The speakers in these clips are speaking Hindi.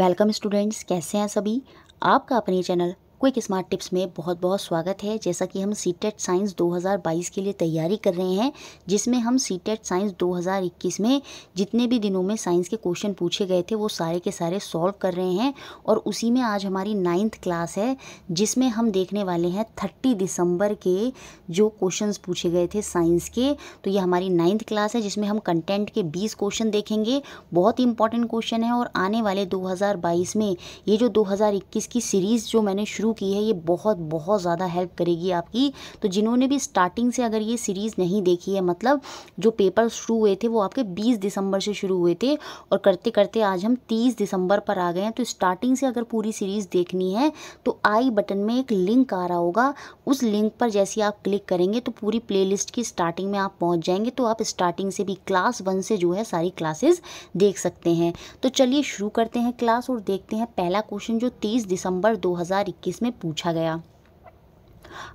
वेलकम स्टूडेंट्स कैसे हैं सभी आपका अपने चैनल क्विक स्मार्ट टिप्स में बहुत बहुत स्वागत है जैसा कि हम सी टेट साइंस 2022 के लिए तैयारी कर रहे हैं जिसमें हम सी टेट साइंस 2021 में जितने भी दिनों में साइंस के क्वेश्चन पूछे गए थे वो सारे के सारे सॉल्व कर रहे हैं और उसी में आज हमारी नाइन्थ क्लास है जिसमें हम देखने वाले हैं थर्टी दिसंबर के जो क्वेश्चन पूछे गए थे साइंस के तो ये हमारी नाइन्थ क्लास है जिसमें हम कंटेंट के बीस क्वेश्चन देखेंगे बहुत ही इंपॉर्टेंट क्वेश्चन है और आने वाले दो में ये जो दो की सीरीज़ जो मैंने शुरू शुरू की है ये बहुत बहुत ज़्यादा हेल्प करेगी आपकी तो जिन्होंने भी स्टार्टिंग से अगर ये सीरीज़ नहीं देखी है मतलब जो पेपर शुरू हुए थे वो आपके बीस दिसंबर से शुरू हुए थे और करते करते आज हम तीस दिसंबर पर आ गए हैं तो स्टार्टिंग से अगर पूरी सीरीज़ देखनी है तो आई बटन में एक लिंक आ रहा होगा उस लिंक पर जैसे आप क्लिक करेंगे तो पूरी प्लेलिस्ट की स्टार्टिंग में आप पहुंच जाएंगे तो आप स्टार्टिंग से भी क्लास वन से जो है सारी क्लासेस देख सकते हैं तो चलिए शुरू करते हैं क्लास और देखते हैं पहला क्वेश्चन जो 30 दिसंबर 2021 इसमें पूछा गया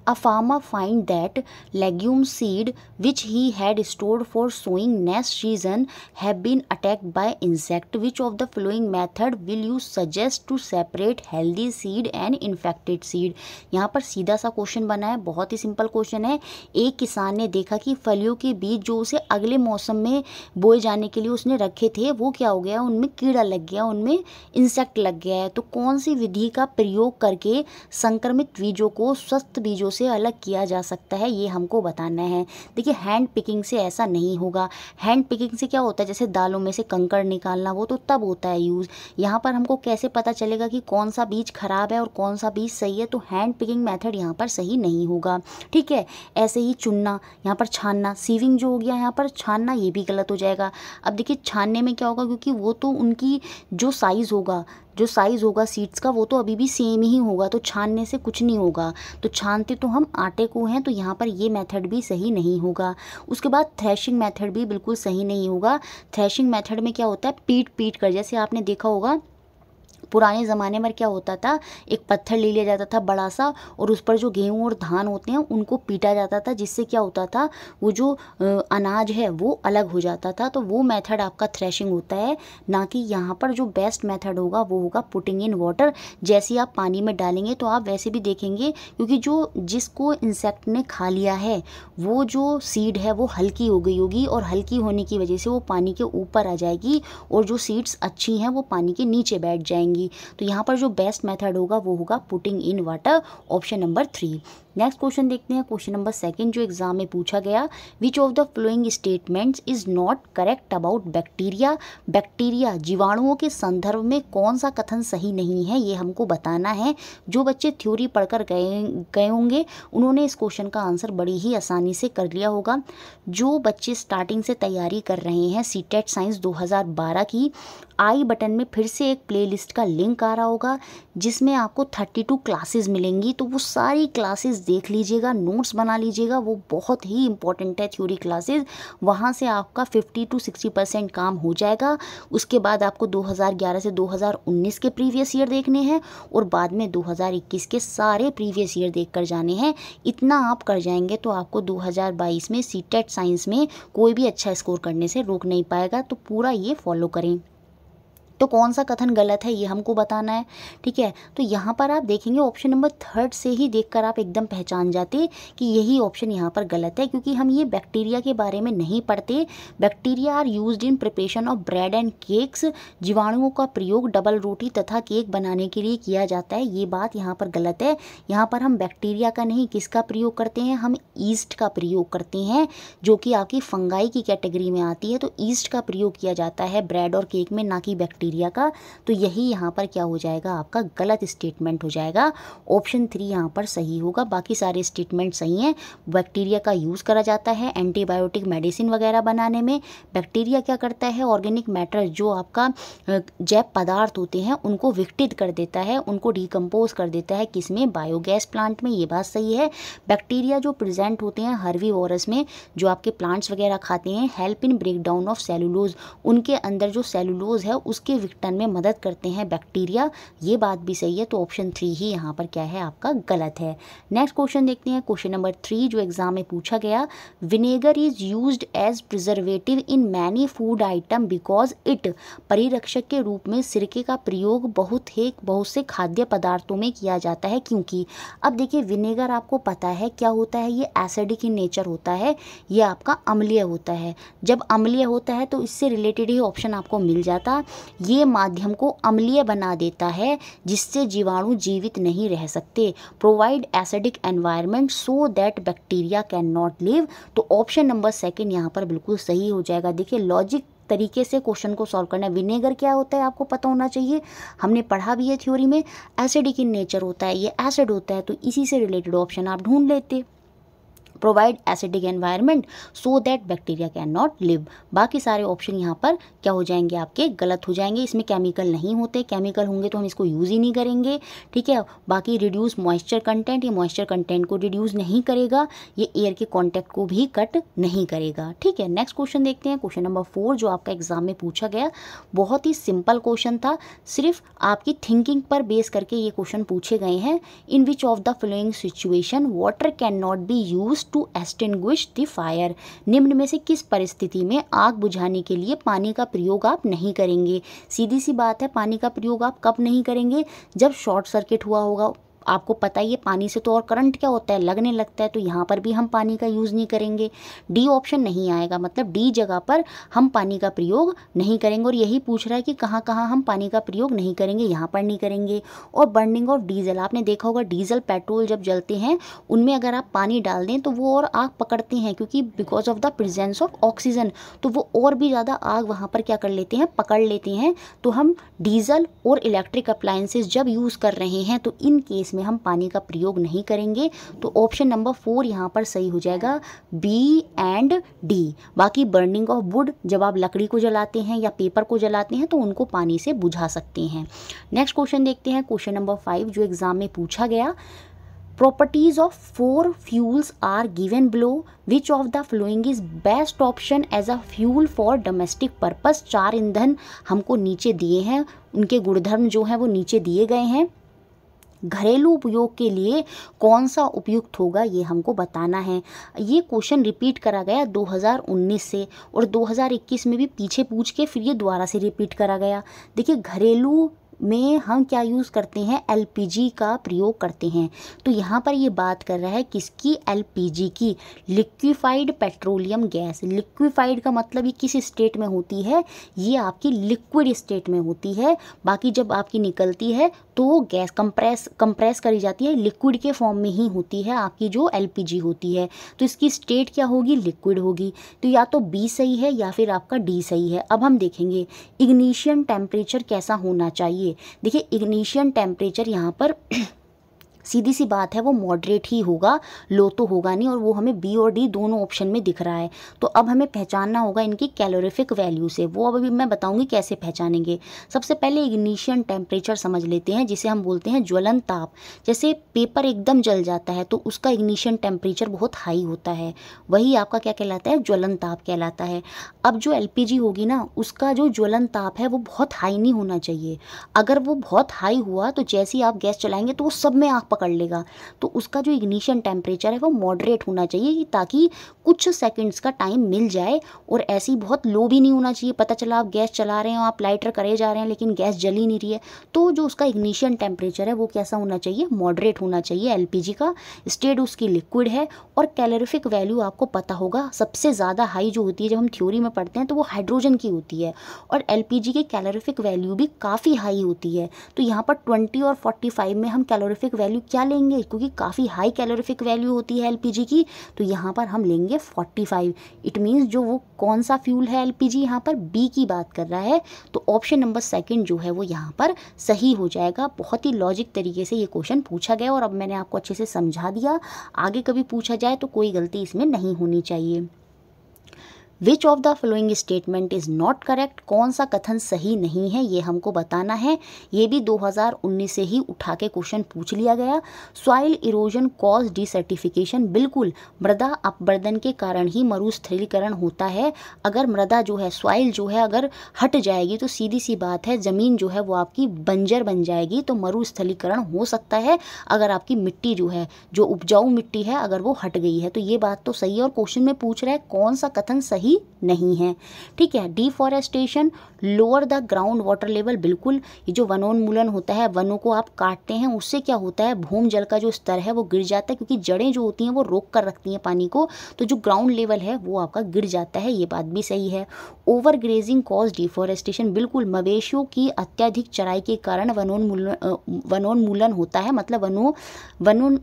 A farmer find that legume seed which he had stored for sowing next season have been attacked by insect. Which of the following method will you suggest to separate healthy seed and infected seed? यहाँ पर सीधा सा क्वेश्चन बना है बहुत ही सिंपल क्वेश्चन है एक किसान ने देखा कि फलियों के बीज जो उसे अगले मौसम में बोए जाने के लिए उसने रखे थे वो क्या हो गया उनमें कीड़ा लग गया उनमें इंसेक्ट लग गया है तो कौन सी विधि का प्रयोग करके संक्रमित बीजों को स्वस्थ बीजों से अलग किया जा सकता है ये हमको बताना है देखिए हैंड पिकिंग से ऐसा नहीं होगा हैंड पिकिंग से क्या होता है जैसे दालों में से कंकड़ निकालना वो तो तब होता है यूज़ यहाँ पर हमको कैसे पता चलेगा कि कौन सा बीज खराब है और कौन सा बीज सही है तो हैंड पिकिंग मैथड यहाँ पर सही नहीं होगा ठीक है ऐसे ही चुनना यहाँ पर छानना सीविंग जो हो गया यहाँ पर छानना ये भी गलत हो जाएगा अब देखिए छानने में क्या होगा क्योंकि वो तो उनकी जो साइज़ होगा जो साइज़ होगा सीट्स का वो तो अभी भी सेम ही होगा तो छानने से कुछ नहीं होगा तो छानते तो हम आटे को हैं तो यहाँ पर ये मेथड भी सही नहीं होगा उसके बाद थ्रैशिंग मेथड भी बिल्कुल सही नहीं होगा थ्रैशिंग मेथड में क्या होता है पीट पीट कर जैसे आपने देखा होगा पुराने ज़माने में क्या होता था एक पत्थर ले लिया जाता था बड़ा सा और उस पर जो गेहूँ और धान होते हैं उनको पीटा जाता था जिससे क्या होता था वो जो अनाज है वो अलग हो जाता था तो वो मेथड आपका थ्रेशिंग होता है ना कि यहाँ पर जो बेस्ट मेथड होगा वो होगा पुटिंग इन वाटर जैसे आप पानी में डालेंगे तो आप वैसे भी देखेंगे क्योंकि जो जिसको इंसेक्ट ने खा लिया है वो जो सीड है वो हल्की हो गई होगी और हल्की होने की वजह से वो पानी के ऊपर आ जाएगी और जो सीड्स अच्छी हैं वो पानी के नीचे बैठ जाएंगी तो यहाँ पर जो बेस्ट मेथड होगा वो होगा putting in water option number three next question देखते हैं क्वेश्चन नंबर सेकंड जो एग्जाम में पूछा गया which of the following statements is not correct about bacteria bacteria जीवाणुओं के संदर्भ में कौन सा कथन सही नहीं है ये हमको बताना है जो बच्चे थ्योरी पढ़कर गए गए होंगे उन्होंने इस क्वेश्चन का आंसर बड़ी ही आसानी से कर लिया होगा जो बच्चे स्टार्टिंग से तैयारी कर रहे हैं सी टेट साइंस दो की आई बटन में फिर से एक प्ले का लिंक आ रहा होगा जिसमें आपको थर्टी क्लासेस मिलेंगी तो वो सारी क्लासेस देख लीजिएगा नोट्स बना लीजिएगा वो बहुत ही इंपॉर्टेंट है थ्योरी क्लासेस वहाँ से आपका 50 टू 60 परसेंट काम हो जाएगा उसके बाद आपको 2011 से 2019 के प्रीवियस ईयर देखने हैं और बाद में 2021 के सारे प्रीवियस ईयर देख कर जाने हैं इतना आप कर जाएंगे तो आपको 2022 में सी साइंस e में कोई भी अच्छा स्कोर करने से रोक नहीं पाएगा तो पूरा ये फॉलो करें तो कौन सा कथन गलत है ये हमको बताना है ठीक है तो यहाँ पर आप देखेंगे ऑप्शन नंबर थर्ड से ही देखकर आप एकदम पहचान जाते कि यही ऑप्शन यहाँ पर गलत है क्योंकि हम ये बैक्टीरिया के बारे में नहीं पढ़ते bacteria are use in preparation of bread and cakes जीवाणुओं का प्रयोग डबल रोटी तथा केक बनाने के लिए किया जाता है ये बात यहाँ पर गलत है यहाँ पर हम बैक्टीरिया का नहीं किसका प्रयोग करते हैं हम ईस्ट का प्रयोग करते हैं जो कि आपकी फंगाई की कैटेगरी में आती है तो ईस्ट का प्रयोग किया जाता है ब्रेड और केक में ना कि बैक्टीरिया एरिया का तो यही यहाँ पर क्या हो जाएगा आपका गलत स्टेटमेंट हो जाएगा ऑप्शन थ्री यहाँ पर सही होगा बाकी सारे स्टेटमेंट सही हैं बैक्टीरिया का यूज़ करा जाता है एंटीबायोटिक मेडिसिन वगैरह बनाने में बैक्टीरिया क्या करता है ऑर्गेनिक मैटर जो आपका जैव पदार्थ होते हैं उनको विकटित कर देता है उनको डिकम्पोज कर देता है किसमें बायोगैस प्लांट में ये बात सही है बैक्टीरिया जो प्रेजेंट होते हैं हर्वी में जो आपके प्लांट्स वगैरह खाते हैं help in break down of cellulose उनके अंदर जो सेलुलोज है उसके के विघटन में मदद करते हैं बैक्टीरिया ये बात भी सही है तो ऑप्शन थ्री ही यहाँ पर क्या है आपका गलत है नेक्स्ट क्वेश्चन देखते हैं क्वेश्चन नंबर थ्री जो एग्जाम में पूछा गया vinegar is use as preservative in many food item because it परिरक्षक के रूप में सिरके का प्रयोग बहुत ही बहुत से खाद्य पदार्थों में किया जाता है क्योंकि अब देखिए विनेगर आपको पता है क्या होता है ये एसिडिक इन नेचर होता है ये आपका अम्लीय होता है जब अम्लीय होता है तो इससे रिलेटेड ही ऑप्शन आपको मिल जाता ये माध्यम को अम्लीय बना देता है जिससे जीवाणु जीवित नहीं रह सकते provide acidic environment so that bacteria can not live तो ऑप्शन नंबर सेकेंड यहाँ पर बिल्कुल सही हो जाएगा देखिए लॉजिक तरीके से क्वेश्चन को सॉल्व करना है विनेगर क्या होता है आपको पता होना चाहिए हमने पढ़ा भी है थ्योरी में एसिडिक इन नेचर होता है ये एसिड होता है तो इसी से रिलेटेड ऑप्शन आप ढूंढ लेते provide acidic environment so that bacteria can not live बाकी सारे ऑप्शन यहाँ पर क्या हो जाएंगे आपके गलत हो जाएंगे इसमें केमिकल नहीं होते केमिकल होंगे तो हम इसको यूज़ ही नहीं करेंगे ठीक है बाकी रिड्यूस मॉइस्चर कंटेंट ये मॉइस्चर कंटेंट को रिड्यूस नहीं करेगा ये एयर के कॉन्टैक्ट को भी कट नहीं करेगा ठीक है नेक्स्ट क्वेश्चन देखते हैं क्वेश्चन नंबर फोर जो आपका एग्जाम में पूछा गया बहुत ही सिंपल क्वेश्चन था सिर्फ आपकी थिंकिंग पर बेस करके ये क्वेश्चन पूछे गए हैं in which of the following situation water can not be use to extinguish the fire निम्न में से किस परिस्थिति में आग बुझाने के लिए पानी का प्रयोग आप नहीं करेंगे सीधी सी बात है पानी का प्रयोग आप कब नहीं करेंगे जब शॉर्ट सर्किट हुआ होगा आपको पता ही है पानी से तो और करंट क्या होता है लगने लगता है तो यहाँ पर भी हम पानी का यूज़ नहीं करेंगे डी ऑप्शन नहीं आएगा मतलब डी जगह पर हम पानी का प्रयोग नहीं करेंगे और यही पूछ रहा है कि कहाँ कहाँ हम पानी का प्रयोग नहीं करेंगे यहाँ पर नहीं करेंगे और बर्निंग ऑफ डीजल आपने देखा होगा डीजल पेट्रोल जब जलते हैं उनमें अगर आप पानी डाल दें तो वो और आग पकड़ते हैं क्योंकि because of the presence of oxygen तो वो और भी ज़्यादा आग वहाँ पर क्या कर लेते हैं पकड़ लेते हैं तो हम डीजल और इलेक्ट्रिक अप्लाइंसेज जब यूज़ कर रहे हैं तो इन केस इसमें हम पानी का प्रयोग नहीं करेंगे तो ऑप्शन नंबर फोर यहाँ पर सही हो जाएगा बी एंड डी बाकी बर्निंग ऑफ वुड जब आप लकड़ी को जलाते हैं या पेपर को जलाते हैं तो उनको पानी से बुझा सकते हैं नेक्स्ट क्वेश्चन देखते हैं क्वेश्चन नंबर फाइव जो एग्ज़ाम में पूछा गया properties of four fuels are given below which of the following is best option as a fuel for domestic purpose चार ईंधन हमको नीचे दिए हैं उनके गुणधर्म जो हैं वो नीचे दिए गए हैं घरेलू उपयोग के लिए कौन सा उपयुक्त होगा ये हमको बताना है ये क्वेश्चन रिपीट करा गया 2019 से और 2021 में भी पीछे पूछ के फिर ये दोबारा से रिपीट करा गया देखिए घरेलू में हम क्या यूज़ करते हैं एलपीजी का प्रयोग करते हैं तो यहाँ पर ये बात कर रहा है किसकी एलपीजी की लिक्विफाइड पेट्रोलियम गैस लिक्विफाइड का मतलब ये किस स्टेट में होती है ये आपकी लिक्विड स्टेट में होती है बाकी जब आपकी निकलती है तो वो गैस कंप्रेस कंप्रेस करी जाती है लिक्विड के फॉर्म में ही होती है आपकी जो एल होती है तो इसकी स्टेट क्या होगी लिक्विड होगी तो या तो बी सही है या फिर आपका डी सही है अब हम देखेंगे इग्निशियन टेम्परेचर कैसा होना चाहिए देखिए इग्निशियन टेम्परेचर यहाँ पर सीधी सी बात है वो मॉडरेट ही होगा लो तो होगा नहीं और वो हमें बी और डी दोनों ऑप्शन में दिख रहा है तो अब हमें पहचानना होगा इनकी कैलोरीफिक वैल्यू से वो अब अभी मैं बताऊंगी कैसे पहचानेंगे सबसे पहले इग्निशियन टेम्परेचर समझ लेते हैं जिसे हम बोलते हैं ज्वलन ताप जैसे पेपर एकदम जल जाता है तो उसका इग्निशियन टेम्परेचर बहुत हाई होता है वही आपका क्या कहलाता है ज्वलन ताप कहलाता है अब जो एल होगी ना उसका जो ज्वलन ताप है वो बहुत हाई नहीं होना चाहिए अगर वो बहुत हाई हुआ तो जैसे ही आप गैस चलाएंगे तो वो सब में आग पकड़ लेगा तो उसका जो इग्निशन टेम्परेचर है वो मॉडरेट होना चाहिए ताकि कुछ सेकंड्स का टाइम मिल जाए और ऐसी बहुत लो भी नहीं होना चाहिए पता चला आप गैस चला रहे हो आप लाइटर करे जा रहे हैं लेकिन गैस जल ही नहीं रही है तो जो उसका इग्निशन टेम्परेचर है वो कैसा होना चाहिए मॉडरेट होना चाहिए एल का स्टेट उसकी लिक्विड है और कैलोरीफिक वैल्यू आपको पता होगा सबसे ज़्यादा हाई जो होती है जब हम थ्योरी में पढ़ते हैं तो वो हाइड्रोजन की होती है और एल के कैलोरीफिक वैल्यू भी काफ़ी हाई होती है तो यहाँ पर ट्वेंटी और फोर्टी फाइव में हम कैलोरीफिक वैल्यू क्या लेंगे क्योंकि काफ़ी हाई कैलोरीफिक वैल्यू होती है एलपीजी की तो यहाँ पर हम लेंगे 45 इट मीन्स जो वो कौन सा फ्यूल है एलपीजी यहाँ पर बी की बात कर रहा है तो ऑप्शन नंबर सेकंड जो है वो यहाँ पर सही हो जाएगा बहुत ही लॉजिक तरीके से ये क्वेश्चन पूछा गया और अब मैंने आपको अच्छे से समझा दिया आगे कभी पूछा जाए तो कोई गलती इसमें नहीं होनी चाहिए which of the following statement is not correct कौन सा कथन सही नहीं है ये हमको बताना है ये भी 2019 से ही उठा के क्वेश्चन पूछ लिया गया सॉइल इरोजन कॉज डिसर्टिफिकेशन बिल्कुल मृदा अपवर्धन के कारण ही मरुस्थलीकरण होता है अगर मृदा जो है सॉइल जो है अगर हट जाएगी तो सीधी सी बात है ज़मीन जो है वो आपकी बंजर बन जाएगी तो मरुस्थलीकरण हो सकता है अगर आपकी मिट्टी जो है जो उपजाऊ मिट्टी है अगर वो हट गई है तो ये बात तो सही है और क्वेश्चन में पूछ रहा है कौन सा कथन सही भी नहीं है ठीक है deforestation lower the ground water level बिल्कुल ये जो वनोन्मूलन होता है वनों को आप काटते हैं उससे क्या होता है भूम जल का जो स्तर है वो गिर जाता है क्योंकि जड़ें जो होती हैं वो रोक कर रखती हैं पानी को तो जो ग्राउंड लेवल है वो आपका गिर जाता है ये बात भी सही है ओवर ग्रेजिंग कॉज डिफॉरेस्टेशन बिल्कुल मवेशियों की अत्यधिक चराई के कारण वनोन्मूलन वनोन्मूलन होता है मतलब वनों वनोन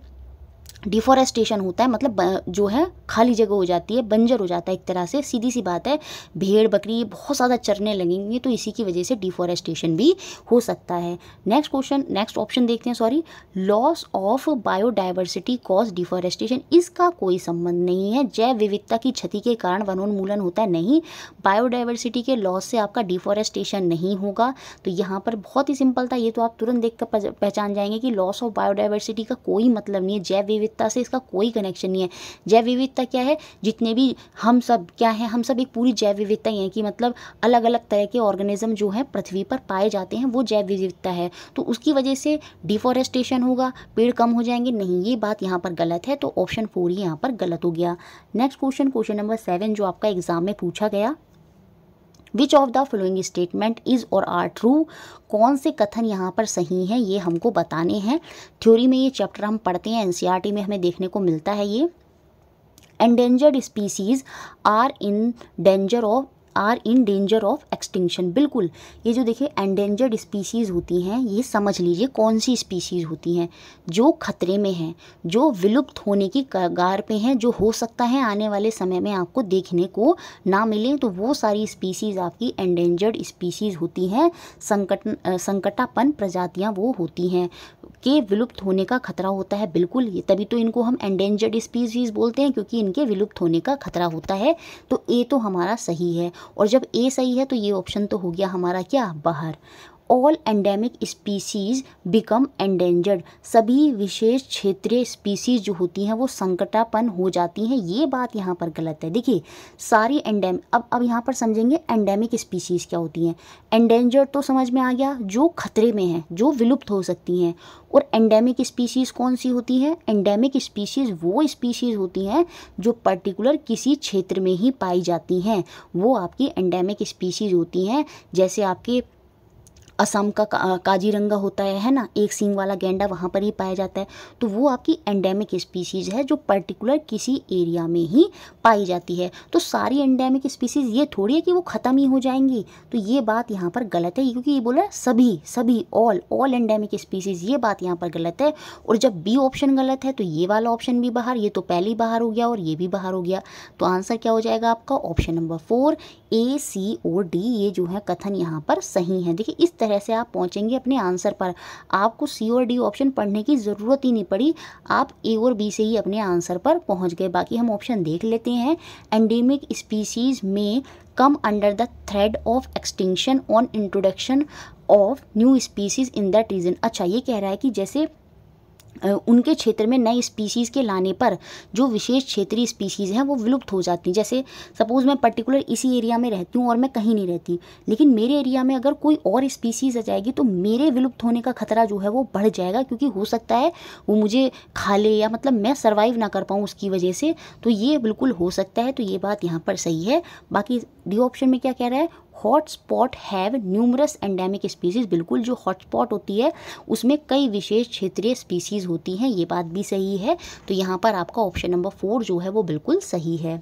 डिफॉरेस्टेशन होता है मतलब जो है खाली जगह हो जाती है बंजर हो जाता है एक तरह से सीधी सी बात है भेड़ बकरी बहुत ज़्यादा चरने लगेंगे तो इसी की वजह से डिफॉरेस्टेशन भी हो सकता है नेक्स्ट क्वेश्चन नेक्स्ट ऑप्शन देखते हैं sorry loss of biodiversity cause deforestation इसका कोई संबंध नहीं है जैव विविधता की क्षति के कारण वनोन्मूलन होता है नहीं बायोडाइवर्सिटी के लॉस से आपका डिफॉरेस्टेशन नहीं होगा तो यहाँ पर बहुत ही सिंपल था ये तो आप तुरंत देख कर पहचान जाएंगे कि लॉस ऑफ बायोडाइवर्सिटी का कोई मतलब नहीं है जैव विविधता विविधता से इसका कोई कनेक्शन नहीं है जैव विविधता क्या है जितने भी हम सब क्या है हम सब एक पूरी जैव विविधता ही है कि मतलब अलग अलग तरह के ऑर्गेनिज्म जो है पृथ्वी पर पाए जाते हैं वो जैव विविधता है तो उसकी वजह से डिफॉरेस्टेशन होगा पेड़ कम हो जाएंगे नहीं ये बात यहाँ पर गलत है तो ऑप्शन फोर ही यहाँ पर गलत हो गया next question question number seven जो आपका एग्जाम में पूछा गया which of the following statement is और आर ट्रू कौन से कथन यहाँ पर सही हैं ये हमको बताने हैं थ्योरी में ये चैप्टर हम पढ़ते हैं एनसीईआरटी e में हमें देखने को मिलता है ये endangered species are in danger of are in danger of extinction बिल्कुल ये जो देखिए एंडेंजर्ड स्पीसीज़ होती हैं ये समझ लीजिए कौन सी स्पीसीज़ होती हैं जो खतरे में हैं जो विलुप्त होने की कगार पे हैं जो हो सकता है आने वाले समय में आपको देखने को ना मिले तो वो सारी स्पीसीज़ आपकी एंडेंजर्ड स्पीसीज़ होती हैं संकट संकटापन प्रजातियाँ वो होती हैं के विलुप्त होने का खतरा होता है बिल्कुल ये तभी तो इनको हम एंडेंजर्ड स्पीसीज बोलते हैं क्योंकि इनके विलुप्त होने का खतरा होता है तो ए तो हमारा सही है और जब ए सही है तो ये ऑप्शन तो हो गया हमारा क्या बाहर all endemic species become endangered सभी विशेष क्षेत्रीय स्पीसीज जो होती हैं वो संकटापन हो जाती हैं ये बात यहाँ पर गलत है देखिए सारी एंडेम अब अब यहाँ पर समझेंगे एंडेमिक स्पीसीज क्या होती हैं एंडेंजर्ड तो समझ में आ गया जो खतरे में हैं जो विलुप्त हो सकती हैं और एंडेमिक स्पीसीज़ कौन सी होती हैं एंडेमिक स्पीसीज़ वो स्पीसीज़ होती हैं जो पर्टिकुलर किसी क्षेत्र में ही पाई जाती हैं वो आपकी एंडेमिक स्पीसीज़ होती हैं जैसे आपके असम का काजीरंगा होता है है ना एक सींग वाला गेंडा वहाँ पर ही पाया जाता है तो वो आपकी एंडेमिक स्पीसीज़ है जो पर्टिकुलर किसी एरिया में ही पाई जाती है तो सारी एंडेमिक स्पीसीज़ ये थोड़ी है कि वो ख़त्म ही हो जाएंगी तो ये बात यहाँ पर गलत है क्योंकि ये बोला सभी सभी ऑल ऑल एंडेमिक स्पीसीज़ ये बात यहाँ पर गलत है और जब बी ऑप्शन गलत है तो ये वाला ऑप्शन भी बाहर ये तो पहले ही बाहर हो गया और ये भी बाहर हो गया तो आंसर क्या हो जाएगा आपका option number four A C O D ये जो है कथन यहाँ पर सही है देखिए इस तरह तरह से आप पहुंचेंगे अपने आंसर पर आपको सी और डी ऑप्शन पढ़ने की ज़रूरत ही नहीं पड़ी आप ए और बी से ही अपने आंसर पर पहुंच गए बाकी हम ऑप्शन देख लेते हैं एंडेमिक स्पीसीज़ में come under the threat of extinction on introduction of new species in that region अच्छा ये कह रहा है कि जैसे उनके क्षेत्र में नई स्पीशीज़ के लाने पर जो विशेष क्षेत्रीय स्पीशीज़ हैं वो विलुप्त हो जाती हैं जैसे सपोज़ मैं पर्टिकुलर इसी एरिया में रहती हूँ और मैं कहीं नहीं रहती लेकिन मेरे एरिया में अगर कोई और स्पीशीज़ आ जाएगी तो मेरे विलुप्त होने का खतरा जो है वो बढ़ जाएगा क्योंकि हो सकता है वो मुझे खा ले या मतलब मैं सर्वाइव ना कर पाऊँ उसकी वजह से तो ये बिल्कुल हो सकता है तो ये बात यहाँ पर सही है बाकी डी ऑप्शन में क्या कह रहा है hotspot have numerous endemic species बिल्कुल जो हॉटस्पॉट होती है उसमें कई विशेष क्षेत्रीय स्पीसीज होती हैं ये बात भी सही है तो यहाँ पर आपका ऑप्शन नंबर फोर जो है वो बिल्कुल सही है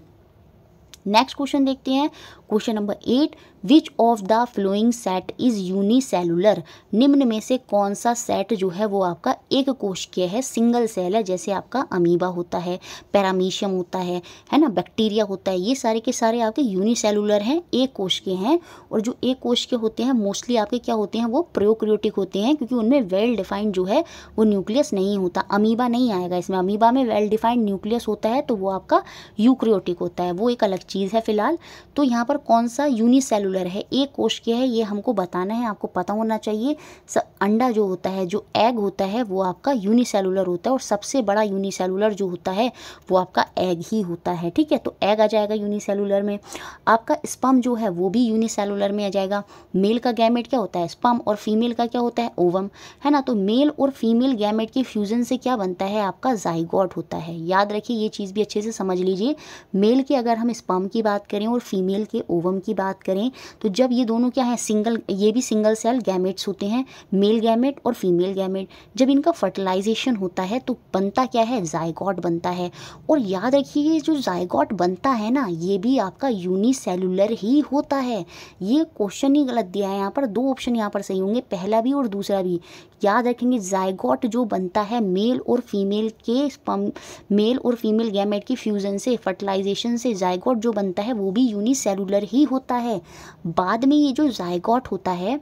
नेक्स्ट क्वेश्चन देखते हैं question number eight which of the following set is unicellular निम्न में से कौन सा सेट जो है वो आपका एक कोशिकीय है सिंगल सेल है जैसे आपका अमीबा होता है पैरामीशियम होता है है ना बैक्टीरिया होता है ये सारे के सारे आपके यूनिसेलुलर हैं एक कोशिकीय हैं और जो एक कोशिकीय होते हैं मोस्टली आपके क्या होते हैं वो प्रोक्रियोटिक होते हैं क्योंकि उनमें वेल डिफाइंड जो है वो न्यूक्लियस नहीं होता अमीबा नहीं आएगा इसमें अमीबा में वेल डिफाइंड न्यूक्लियस होता है तो वो आपका यूक्रियोटिक होता है वो एक अलग चीज़ चीज़ है फ़िलहाल तो यहाँ पर कौन सा यूनिसेलुलर है एक कोश के है ये हमको बताना है आपको पता होना चाहिए अंडा जो होता है जो एग होता है वो आपका यूनिसेलुलर होता है और सबसे बड़ा यूनिसेलुलर जो होता है वो आपका एग ही होता है ठीक है तो एग आ जाएगा यूनिसेलुलर में आपका स्पम जो है वो भी यूनिसेलुलर में आ जाएगा मेल का गैमेट क्या होता है स्पम और फीमेल का क्या होता है ओवम है ना तो मेल और फीमेल गैमेट के फ्यूज़न से क्या बनता है आपका जाइगॉट होता है याद रखिए ये चीज़ भी अच्छे से समझ लीजिए मेल के अगर हम स्पम स्पर्म की बात करें और फीमेल के ओवम की बात करें तो जब ये दोनों क्या है सिंगल ये भी सिंगल सेल गैमेट्स होते हैं मेल गैमेट और फीमेल गैमेट जब इनका फर्टिलाइजेशन होता है तो बनता क्या है जायगॉट बनता है और याद रखिए जो जायगॉट बनता है ना ये भी आपका यूनिसेलुलर ही होता है ये क्वेश्चन ही गलत दिया है यहाँ पर दो ऑप्शन यहाँ पर सही होंगे पहला भी और दूसरा भी याद रखेंगे जायगॉट जो बनता है मेल और फीमेल के स्पम मेल और फीमेल गैमेट की फ्यूज़न से फर्टिलाइजेशन से जायगॉट जो बनता है वो भी यूनिसेलुलर ही होता है बाद में ये जो जायगॉट होता है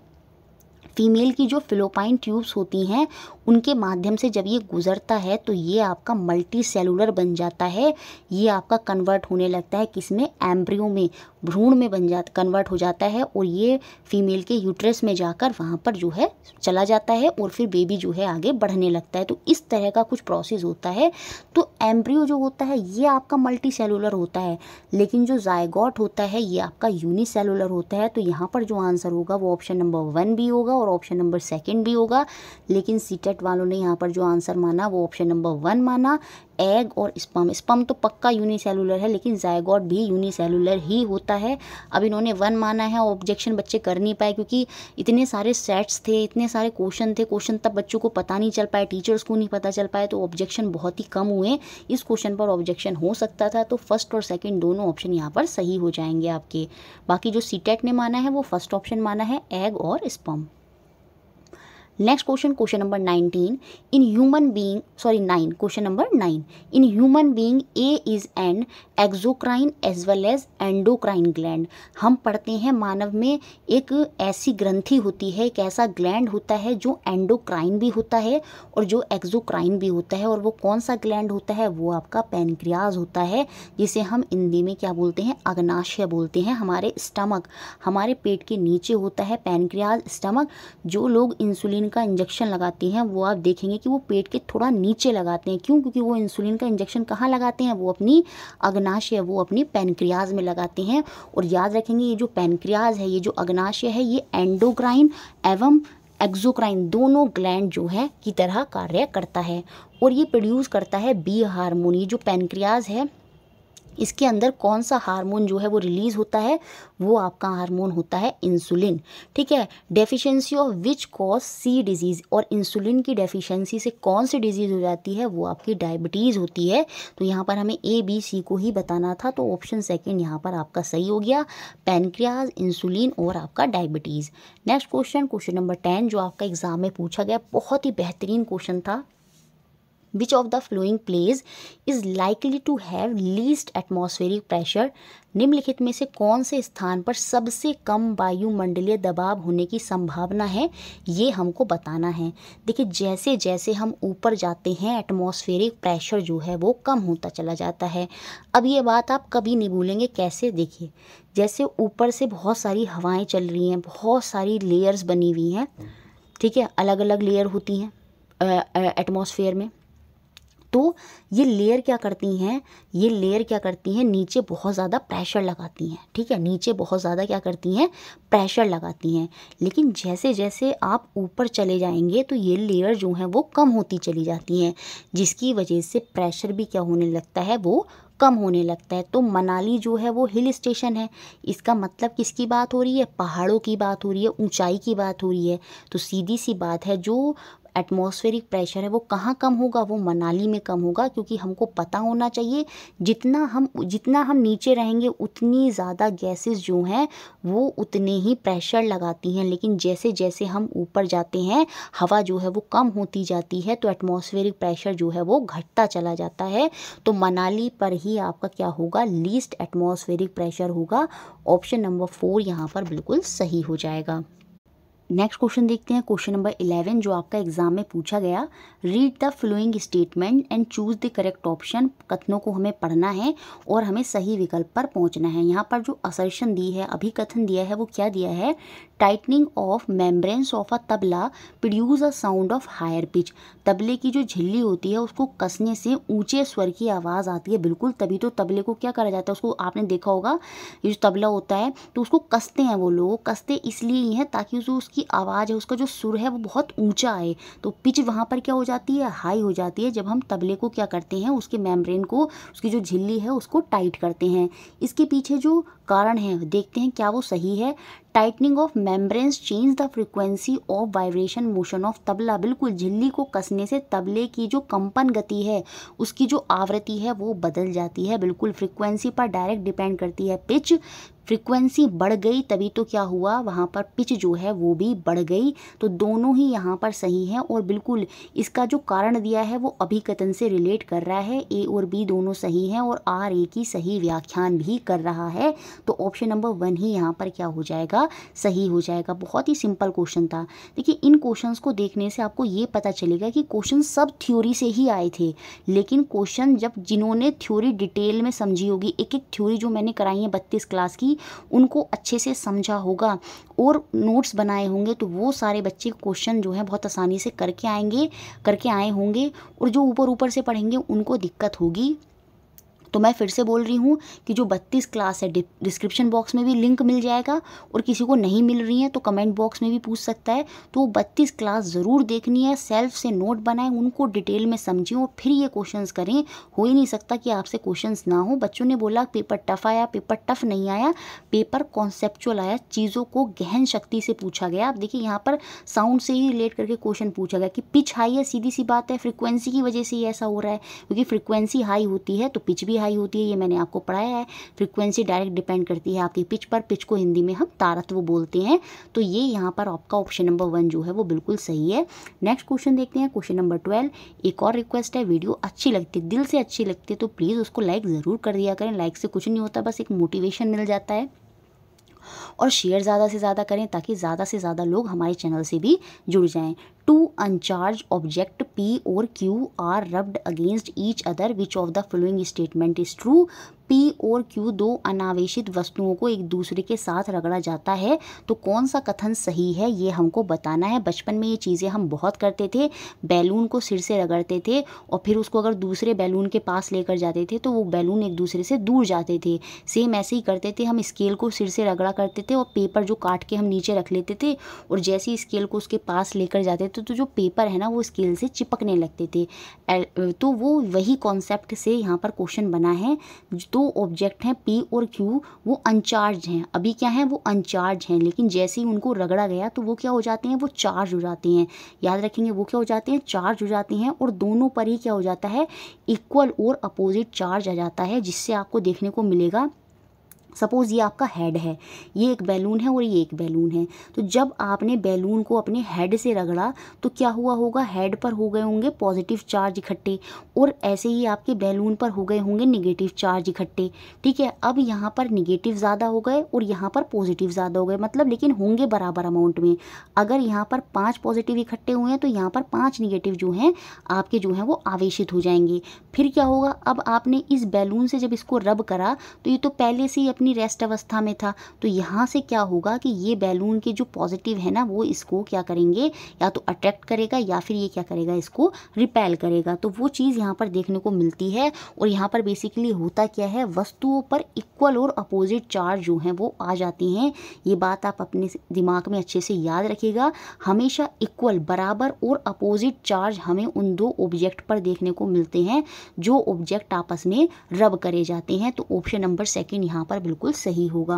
फीमेल की जो फिलोपाइन ट्यूब्स होती हैं उनके माध्यम से जब ये गुजरता है तो ये आपका मल्टी सेलुलर बन जाता है ये आपका कन्वर्ट होने लगता है किस में एम्ब्रियो में भ्रूण में बन जा कन्वर्ट हो जाता है और ये फीमेल के यूट्रस में जाकर वहाँ पर जो है चला जाता है और फिर बेबी जो है आगे बढ़ने लगता है तो इस तरह का कुछ प्रोसेस होता है तो एम्ब्रियो जो होता है ये आपका मल्टी सेलुलर होता है लेकिन जो जायगॉट होता है ये आपका यूनिसेलुलर होता है तो यहाँ पर जो आंसर होगा वो ऑप्शन नंबर वन भी होगा और ऑप्शन नंबर सेकेंड भी होगा लेकिन सीटेट सेट वालों ने यहाँ पर जो आंसर माना वो ऑप्शन नंबर वन माना एग और स्पम स्पम तो पक्का यूनिसेलुलर है लेकिन जायगॉड भी यूनिसेलुलर ही होता है अब इन्होंने वन माना है ऑब्जेक्शन बच्चे कर नहीं पाए क्योंकि इतने सारे सेट्स थे इतने सारे क्वेश्चन थे क्वेश्चन तब बच्चों को पता नहीं चल पाए टीचर्स को नहीं पता चल पाए तो ऑब्जेक्शन बहुत ही कम हुए इस क्वेश्चन पर ऑब्जेक्शन हो सकता था तो फर्स्ट और सेकेंड दोनों ऑप्शन यहाँ पर सही हो जाएंगे आपके बाकी जो सी e ने माना है वो फर्स्ट ऑप्शन माना है एग और sperm next question question number 19 in human being sorry 9 question number 9 in human being a is an exocrine as well as endocrine gland हम पढ़ते हैं मानव में एक ऐसी ग्रंथि होती है एक ऐसा ग्लैंड होता है जो एंडोक्राइन भी होता है और जो एक्जोक्राइन भी होता है और वो कौन सा ग्लैंड होता है वो आपका पेनक्रियाज होता है जिसे हम हिंदी में क्या बोलते हैं अग्नाशय बोलते हैं हमारे स्टमक हमारे पेट के नीचे होता है पेनक्रियाज स्टमक जो लोग इंसुलिन का इंजेक्शन लगाते हैं वो आप देखेंगे कि वो पेट के थोड़ा नीचे लगाते हैं क्यों क्योंकि वो इंसुलिन का इंजेक्शन कहाँ लगाते हैं वो अपनी अग्ना अग्नाशय वो अपनी पेनक्रियाज में लगाते हैं और याद रखेंगे ये जो पेनक्रियाज है ये जो अग्नाशय है ये एंडोक्राइन एवं एक्जोक्राइन दोनों ग्लैंड जो है की तरह कार्य करता है और ये प्रोड्यूस करता है बी हारमोन ये जो पेनक्रियाज है इसके अंदर कौन सा हार्मोन जो है वो रिलीज़ होता है वो आपका हार्मोन होता है इंसुलिन ठीक है डेफिशिएंसी ऑफ विच कॉज सी डिजीज़ और इंसुलिन की डेफिशिएंसी से कौन सी डिजीज़ हो जाती है वो आपकी डायबिटीज़ होती है तो यहाँ पर हमें ए बी सी को ही बताना था तो ऑप्शन सेकेंड यहाँ पर आपका सही हो गया पेनक्रियाज इंसुलिन और आपका diabetes next question question number ten जो आपका एग्ज़ाम में पूछा गया बहुत ही बेहतरीन क्वेश्चन था which of the following place is likely to have least atmospheric pressure निम्नलिखित में से कौन से स्थान पर सबसे कम वायुमंडलीय दबाव होने की संभावना है ये हमको बताना है देखिए जैसे जैसे हम ऊपर जाते हैं एटमॉस्फेरिक प्रेशर जो है वो कम होता चला जाता है अब ये बात आप कभी नहीं भूलेंगे कैसे देखिए जैसे ऊपर से बहुत सारी हवाएं चल रही हैं बहुत सारी लेयर्स बनी हुई हैं ठीक है अलग अलग लेयर होती हैं एटमोसफेयर में तो ये लेयर क्या करती हैं ये लेयर क्या करती हैं नीचे बहुत ज़्यादा प्रेशर लगाती हैं ठीक है नीचे बहुत ज़्यादा क्या करती हैं प्रेशर लगाती हैं लेकिन जैसे जैसे आप ऊपर चले जाएंगे तो ये लेयर जो हैं वो कम होती चली जाती हैं जिसकी वजह से प्रेशर भी क्या होने लगता है वो कम होने लगता है तो मनाली जो है वो हिल स्टेशन है इसका मतलब किसकी बात हो रही है पहाड़ों की बात हो रही है ऊंचाई की बात हो रही है तो सीधी सी बात है जो एटमॉस्फेरिक प्रेशर है वो कहाँ कम होगा वो मनाली में कम होगा क्योंकि हमको पता होना चाहिए जितना हम जितना हम नीचे रहेंगे उतनी ज़्यादा गैसेस जो हैं वो उतने ही प्रेशर लगाती हैं लेकिन जैसे जैसे हम ऊपर जाते हैं हवा जो है वो कम होती जाती है तो एटमॉस्फेरिक प्रेशर जो है वो घटता चला जाता है तो मनाली पर ही आपका क्या होगा लीस्ट एटमॉस्फेरिक प्रेशर होगा ऑप्शन नंबर फोर यहाँ पर बिल्कुल सही हो जाएगा नेक्स्ट क्वेश्चन देखते हैं क्वेश्चन नंबर इलेवन जो आपका एग्जाम में पूछा गया read the following statement and choose the correct option कथनों को हमें पढ़ना है और हमें सही विकल्प पर पहुंचना है यहाँ पर जो असर्शन दी है अभिकथन दिया है वो क्या दिया है tightening of membranes of a tabla produce a sound of higher pitch तबले की जो झिल्ली होती है उसको कसने से ऊंचे स्वर की आवाज़ आती है बिल्कुल तभी तो तबले को क्या करा जाता है उसको आपने देखा होगा ये जो तबला होता है तो उसको कसते हैं वो लोग कसते इसलिए ही हैं ताकि उसकी की आवाज़ है उसका जो सुर है वो बहुत ऊंचा है तो पिच वहाँ पर क्या हो जाती है हाई हो जाती है जब हम तबले को क्या करते हैं उसके मेम्ब्रेन को उसकी जो झिल्ली है उसको टाइट करते हैं इसके पीछे जो कारण है देखते हैं क्या वो सही है tightening of membranes change the frequency of vibration motion of tabla बिल्कुल झिल्ली को कसने से तबले की जो कंपन गति है उसकी जो आवृत्ति है वो बदल जाती है बिल्कुल फ्रीक्वेंसी पर डायरेक्ट डिपेंड करती है पिच फ्रीक्वेंसी बढ़ गई तभी तो क्या हुआ वहाँ पर पिच जो है वो भी बढ़ गई तो दोनों ही यहाँ पर सही हैं और बिल्कुल इसका जो कारण दिया है वो अभिकथन से रिलेट कर रहा है ए और बी दोनों सही हैं और आर ए की सही व्याख्यान भी कर रहा है तो ऑप्शन नंबर वन ही यहाँ पर क्या हो जाएगा आपका सही हो जाएगा बहुत ही सिंपल क्वेश्चन था देखिए इन क्वेश्चन को देखने से आपको ये पता चलेगा कि क्वेश्चन सब थ्योरी से ही आए थे लेकिन क्वेश्चन जब जिन्होंने थ्योरी डिटेल में समझी होगी एक एक थ्योरी जो मैंने कराई है बत्तीस क्लास की उनको अच्छे से समझा होगा और नोट्स बनाए होंगे तो वो सारे बच्चे क्वेश्चन जो है बहुत आसानी से करके आएंगे करके आए होंगे और जो ऊपर ऊपर से पढ़ेंगे उनको दिक्कत होगी तो मैं फिर से बोल रही हूँ कि जो बत्तीस क्लास है डिस्क्रिप्शन बॉक्स में भी लिंक मिल जाएगा और किसी को नहीं मिल रही है तो कमेंट बॉक्स में भी पूछ सकता है तो वो बत्तीस क्लास ज़रूर देखनी है सेल्फ से नोट बनाएं उनको डिटेल में समझें और फिर ये क्वेश्चंस करें हो ही नहीं सकता कि आपसे क्वेश्चंस ना हो बच्चों ने बोला पेपर टफ आया पेपर टफ नहीं आया पेपर कॉन्सेप्चुअल आया चीज़ों को गहन शक्ति से पूछा गया आप देखिए यहाँ पर साउंड से ही रिलेट करके क्वेश्चन पूछा गया कि पिच हाई है सीधी सी बात है फ्रिक्वेंसी की वजह से ही ऐसा हो रहा है क्योंकि फ्रिक्वेंसी हाई होती है तो पिच भी भी हाई होती है ये मैंने आपको पढ़ाया है फ्रिक्वेंसी डायरेक्ट डिपेंड करती है आपकी पिच पर पिच को हिंदी में हम तारत्व बोलते हैं तो ये यहाँ पर आपका ऑप्शन नंबर वन जो है वो बिल्कुल सही है नेक्स्ट क्वेश्चन देखते हैं क्वेश्चन नंबर ट्वेल्व एक और रिक्वेस्ट है वीडियो अच्छी लगती है दिल से अच्छी लगती है तो प्लीज़ उसको लाइक ज़रूर कर दिया करें लाइक से कुछ नहीं होता बस एक मोटिवेशन मिल जाता है और शेयर ज़्यादा से ज़्यादा करें ताकि ज़्यादा से ज़्यादा लोग हमारे चैनल से भी जुड़ जाएं टू अनचार्ज ऑब्जेक्ट पी और Q are rubbed against each other which of the following statement is true P और क्यू दो अनावेशित वस्तुओं को एक दूसरे के साथ रगड़ा जाता है तो कौन सा कथन सही है ये हमको बताना है बचपन में ये चीज़ें हम बहुत करते थे बैलून को सिर से रगड़ते थे और फिर उसको अगर दूसरे बैलून के पास लेकर जाते थे तो वो बैलून एक दूसरे से दूर जाते थे सेम ऐसे ही करते थे हम स्केल को सिर से रगड़ा करते थे और पेपर जो काट के हम नीचे रख लेते थे और जैसे ही स्केल को उसके पास लेकर जाते करते तो, तो जो पेपर है ना वो स्केल से चिपकने लगते थे तो वो वही कॉन्सेप्ट से यहाँ पर क्वेश्चन बना है दो ऑब्जेक्ट हैं पी और क्यू वो अनचार्ज हैं अभी क्या है वो अनचार्ज हैं लेकिन जैसे ही उनको रगड़ा गया तो वो क्या हो जाते हैं वो चार्ज हो जाते हैं याद रखेंगे वो क्या हो जाते हैं चार्ज हो जाते हैं और दोनों पर ही क्या हो जाता है इक्वल और अपोजिट चार्ज आ जाता है जिससे आपको देखने को मिलेगा सपोज़ ये आपका हेड है ये एक बैलून है और ये एक बैलून है तो जब आपने बैलून को अपने हेड से रगड़ा तो क्या हुआ होगा हेड पर हो गए होंगे पॉजिटिव चार्ज इकट्ठे और ऐसे ही आपके बैलून पर हो गए होंगे निगेटिव चार्ज इकट्ठे ठीक है अब यहाँ पर निगेटिव ज़्यादा हो गए और यहाँ पर पॉजिटिव ज़्यादा हो गए मतलब लेकिन होंगे बराबर अमाउंट में अगर यहाँ पर पाँच पॉजिटिव इकट्ठे हुए हैं तो यहाँ पर पाँच निगेटिव जो हैं आपके जो हैं वो आवेशित हो जाएंगे फिर क्या होगा अब आपने इस बैलून से जब इसको रब करा तो ये तो पहले से ही अपने अपनी रेस्ट अवस्था में था तो यहाँ से क्या होगा कि ये बैलून के जो पॉजिटिव है ना वो इसको क्या करेंगे या तो अट्रैक्ट करेगा या फिर ये क्या करेगा इसको रिपेल करेगा तो वो चीज़ यहाँ पर देखने को मिलती है और यहाँ पर बेसिकली होता क्या है वस्तुओं पर इक्वल और अपोजिट चार्ज जो हैं वो आ जाती हैं ये बात आप अपने दिमाग में अच्छे से याद रखिएगा हमेशा इक्वल बराबर और अपोजिट चार्ज हमें उन दो ऑब्जेक्ट पर देखने को मिलते हैं जो ऑब्जेक्ट आपस में रब करे जाते हैं तो ऑप्शन नंबर सेकेंड यहाँ पर बिल्कुल बिल्कुल सही होगा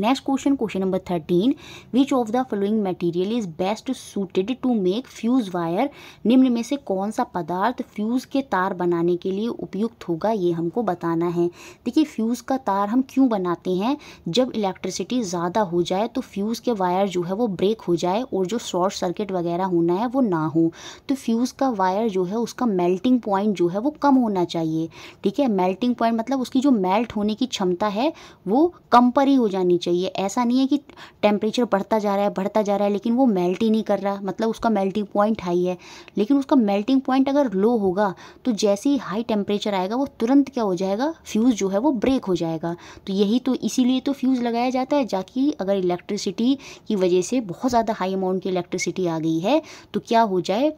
next question question number thirteen which of the following material is best suited to make fuse wire निम्न में से कौन सा पदार्थ फ्यूज़ के तार बनाने के लिए उपयुक्त होगा ये हमको बताना है देखिए फ्यूज़ का तार हम क्यों बनाते हैं जब इलेक्ट्रिसिटी ज़्यादा हो जाए तो फ्यूज़ के वायर जो है वो ब्रेक हो जाए और जो शॉर्ट सर्किट वगैरह होना है वो ना हो तो फ्यूज़ का वायर जो है उसका मेल्टिंग पॉइंट जो है वो कम होना चाहिए ठीक है मेल्टिंग पॉइंट मतलब उसकी जो मेल्ट होने की क्षमता है वो कम पर ही हो जानी चाहिए चाहिए ऐसा नहीं है कि टेम्परेचर बढ़ता जा रहा है बढ़ता जा रहा है लेकिन वो मेल्ट ही नहीं कर रहा मतलब उसका मेल्टिंग पॉइंट हाई है लेकिन उसका मेल्टिंग पॉइंट अगर लो होगा तो जैसे ही हाई टेम्परेचर आएगा वो तुरंत क्या हो जाएगा फ्यूज़ जो है वो ब्रेक हो जाएगा तो यही तो इसीलिए तो फ्यूज़ लगाया जाता है जाकि अगर इलेक्ट्रिसिटी की वजह से बहुत ज़्यादा हाई अमाउंट की इलेक्ट्रिसिटी आ गई है तो क्या हो जाए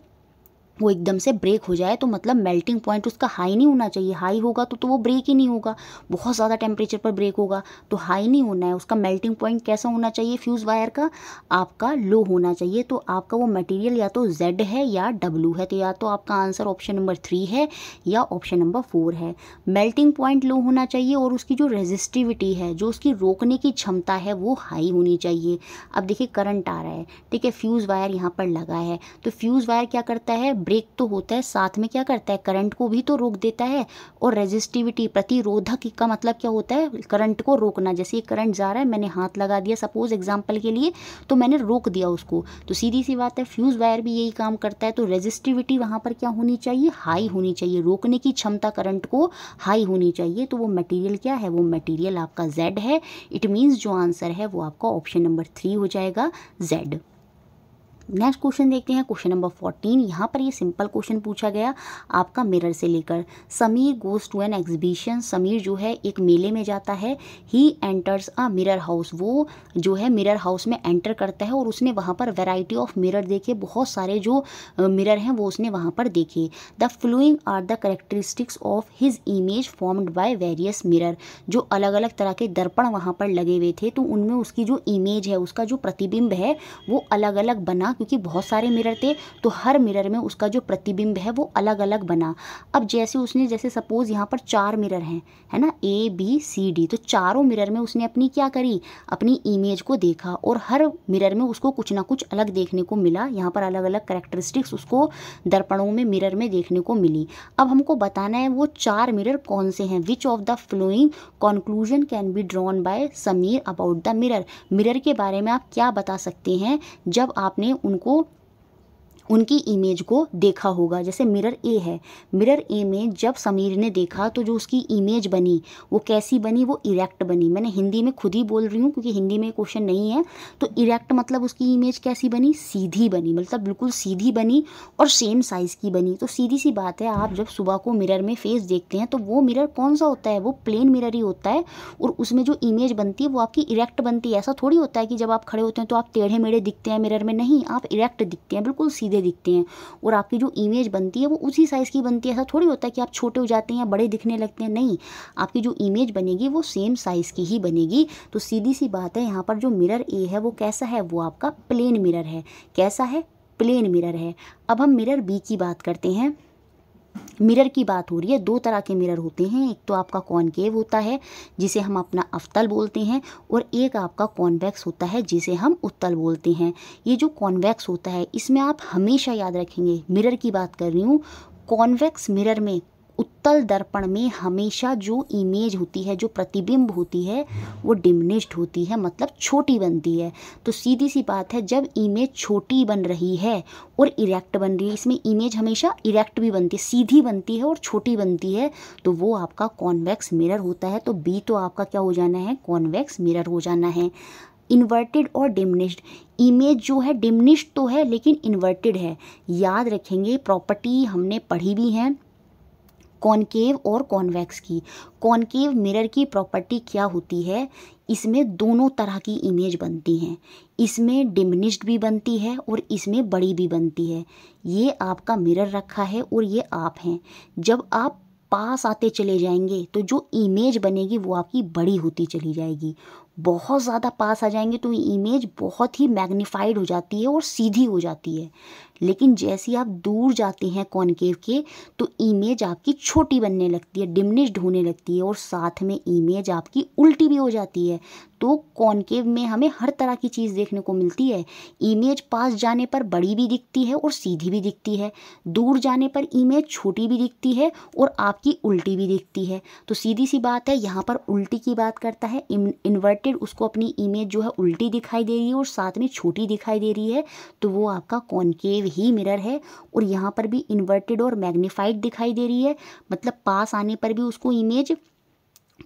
वो एकदम से ब्रेक हो जाए तो मतलब मेल्टिंग पॉइंट उसका हाई नहीं होना चाहिए हाई होगा तो तो वो ब्रेक ही नहीं होगा बहुत ज़्यादा टेम्परेचर पर ब्रेक होगा तो हाई नहीं होना है उसका मेल्टिंग पॉइंट कैसा होना चाहिए फ्यूज़ वायर का आपका लो होना चाहिए तो आपका वो मटेरियल या तो जेड है या डब्ल्यू है तो या तो आपका आंसर ऑप्शन नंबर थ्री है या ऑप्शन नंबर फोर है मेल्टिंग पॉइंट लो होना चाहिए और उसकी जो रेजिस्टिविटी है जो उसकी रोकने की क्षमता है वो हाई होनी चाहिए अब देखिए करंट आ रहा है ठीक है फ्यूज़ वायर यहाँ पर लगा है तो फ्यूज़ वायर क्या करता है ब्रेक तो होता है साथ में क्या करता है करंट को भी तो रोक देता है और रेजिस्टिविटी प्रतिरोधक का मतलब क्या होता है करंट को रोकना जैसे करंट जा रहा है मैंने हाथ लगा दिया सपोज एग्जाम्पल के लिए तो मैंने रोक दिया उसको तो सीधी सी बात है फ्यूज़ वायर भी यही काम करता है तो रेजिस्टिविटी वहाँ पर क्या होनी चाहिए हाई होनी चाहिए रोकने की क्षमता करंट को हाई होनी चाहिए तो वो मटेरियल क्या है वो मटेरियल आपका जेड है इट मीन्स जो आंसर है वो आपका ऑप्शन नंबर थ्री हो जाएगा जेड नेक्स्ट क्वेश्चन देखते हैं क्वेश्चन नंबर फोर्टीन यहाँ पर ये सिंपल क्वेश्चन पूछा गया आपका मिरर से लेकर Sameer goes to an exhibition Sameer जो है एक मेले में जाता है he enters a mirror house वो जो है मिरर हाउस में एंटर करता है और उसने वहाँ पर वेराइटी ऑफ मिरर देखे बहुत सारे जो मिरर हैं वो उसने वहाँ पर देखे the following are the characteristics of his image formed by various mirror जो अलग अलग तरह के दर्पण वहाँ पर लगे हुए थे तो उनमें उसकी जो इमेज है उसका जो प्रतिबिंब है वो अलग अलग बना क्योंकि बहुत सारे मिरर थे तो हर मिरर में उसका जो प्रतिबिंब है वो अलग अलग बना अब जैसे उसने जैसे सपोज़ यहाँ पर चार मिरर हैं है ना ए बी सी डी तो चारों मिरर में उसने अपनी क्या करी अपनी इमेज को देखा और हर मिरर में उसको कुछ ना कुछ अलग देखने को मिला यहाँ पर अलग अलग करेक्टरिस्टिक्स उसको दर्पणों में मिरर में देखने को मिली अब हमको बताना है वो चार मिरर कौन से हैं which of the following conclusion can be drawn by Sameer about the mirror mirror के बारे में आप क्या बता सकते हैं जब आपने उनको उनकी इमेज को देखा होगा जैसे मिरर ए है मिरर ए में जब समीर ने देखा तो जो उसकी इमेज बनी वो कैसी बनी वो इरेक्ट बनी मैंने हिंदी में खुद ही बोल रही हूँ क्योंकि हिंदी में क्वेश्चन नहीं है तो इरेक्ट मतलब उसकी इमेज कैसी बनी सीधी बनी मतलब बिल्कुल सीधी बनी और सेम साइज़ की बनी तो सीधी सी बात है आप जब सुबह को मिरर में फेस देखते हैं तो वो मिरर कौन सा होता है वो प्लेन मिरर ही होता है और उसमें जो इमेज बनती है वो आपकी इरेक्ट बनती है ऐसा थोड़ी होता है कि जब आप खड़े होते हैं तो आप टेढ़े मेढ़े दिखते हैं मिरर में नहीं आप इरेक्ट दिखते हैं बिल्कुल सीधे सीधे दिखते हैं और आपकी जो इमेज बनती है वो उसी साइज़ की बनती है ऐसा थोड़ी होता है कि आप छोटे हो जाते हैं या बड़े दिखने लगते हैं नहीं आपकी जो इमेज बनेगी वो सेम साइज़ की ही बनेगी तो सीधी सी बात है यहाँ पर जो मिरर ए है वो कैसा है वो आपका प्लेन मिरर है कैसा है प्लेन मिरर है अब हम मिरर बी की बात करते हैं मिरर की बात हो रही है दो तरह के मिरर होते हैं एक तो आपका कॉनकेव होता है जिसे हम अपना अवतल बोलते हैं और एक आपका कॉन्वैक्स होता है जिसे हम उत्तल बोलते हैं ये जो कॉन्वैक्स होता है इसमें आप हमेशा याद रखेंगे मिरर की बात कर रही हूँ कॉन्वेक्स मिरर में उत्तल दर्पण में हमेशा जो इमेज होती है जो प्रतिबिंब होती है वो डिमनिश्ड होती है मतलब छोटी बनती है तो सीधी सी बात है जब इमेज छोटी बन रही है और इरेक्ट बन रही है इसमें इमेज हमेशा इरेक्ट भी बनती है सीधी बनती है और छोटी बनती है तो वो आपका कॉन्वेक्स मिरर होता है तो बी तो आपका क्या हो जाना है कॉन्वेक्स मिरर हो जाना है इन्वर्टेड और डिमनिश्ड इमेज जो है डिमनिश्ड तो है लेकिन इन्वर्टेड है याद रखेंगे प्रॉपर्टी हमने पढ़ी भी हैं कॉनकेव और कॉन्वैक्स की कॉनकेव मिरर की प्रॉपर्टी क्या होती है इसमें दोनों तरह की इमेज बनती हैं इसमें डिमिनिश्ड भी बनती है और इसमें बड़ी भी बनती है ये आपका मिरर रखा है और ये आप हैं जब आप पास आते चले जाएंगे तो जो इमेज बनेगी वो आपकी बड़ी होती चली जाएगी बहुत ज़्यादा पास आ जाएंगे तो इमेज बहुत ही मैग्नीफाइड हो जाती है और सीधी हो जाती है लेकिन जैसे आप दूर जाते हैं कॉनकेव के तो इमेज आपकी छोटी बनने लगती है डिमनिश्ड होने लगती है और साथ में इमेज आपकी उल्टी भी हो जाती है तो कॉनकेव में हमें हर तरह की चीज़ देखने को मिलती है इमेज पास जाने पर बड़ी भी दिखती है और सीधी भी दिखती है दूर जाने पर इमेज छोटी भी दिखती है और आपकी उल्टी भी दिखती है तो सीधी सी बात है यहाँ पर उल्टी की बात करता है इन्वर्टेड उसको अपनी इमेज जो है उल्टी दिखाई दे रही है और साथ में छोटी दिखाई दे रही है तो वो आपका कॉनकेव पॉजिटिव ही मिरर है और यहाँ पर भी इन्वर्टेड और मैग्नीफाइड दिखाई दे रही है मतलब पास आने पर भी उसको इमेज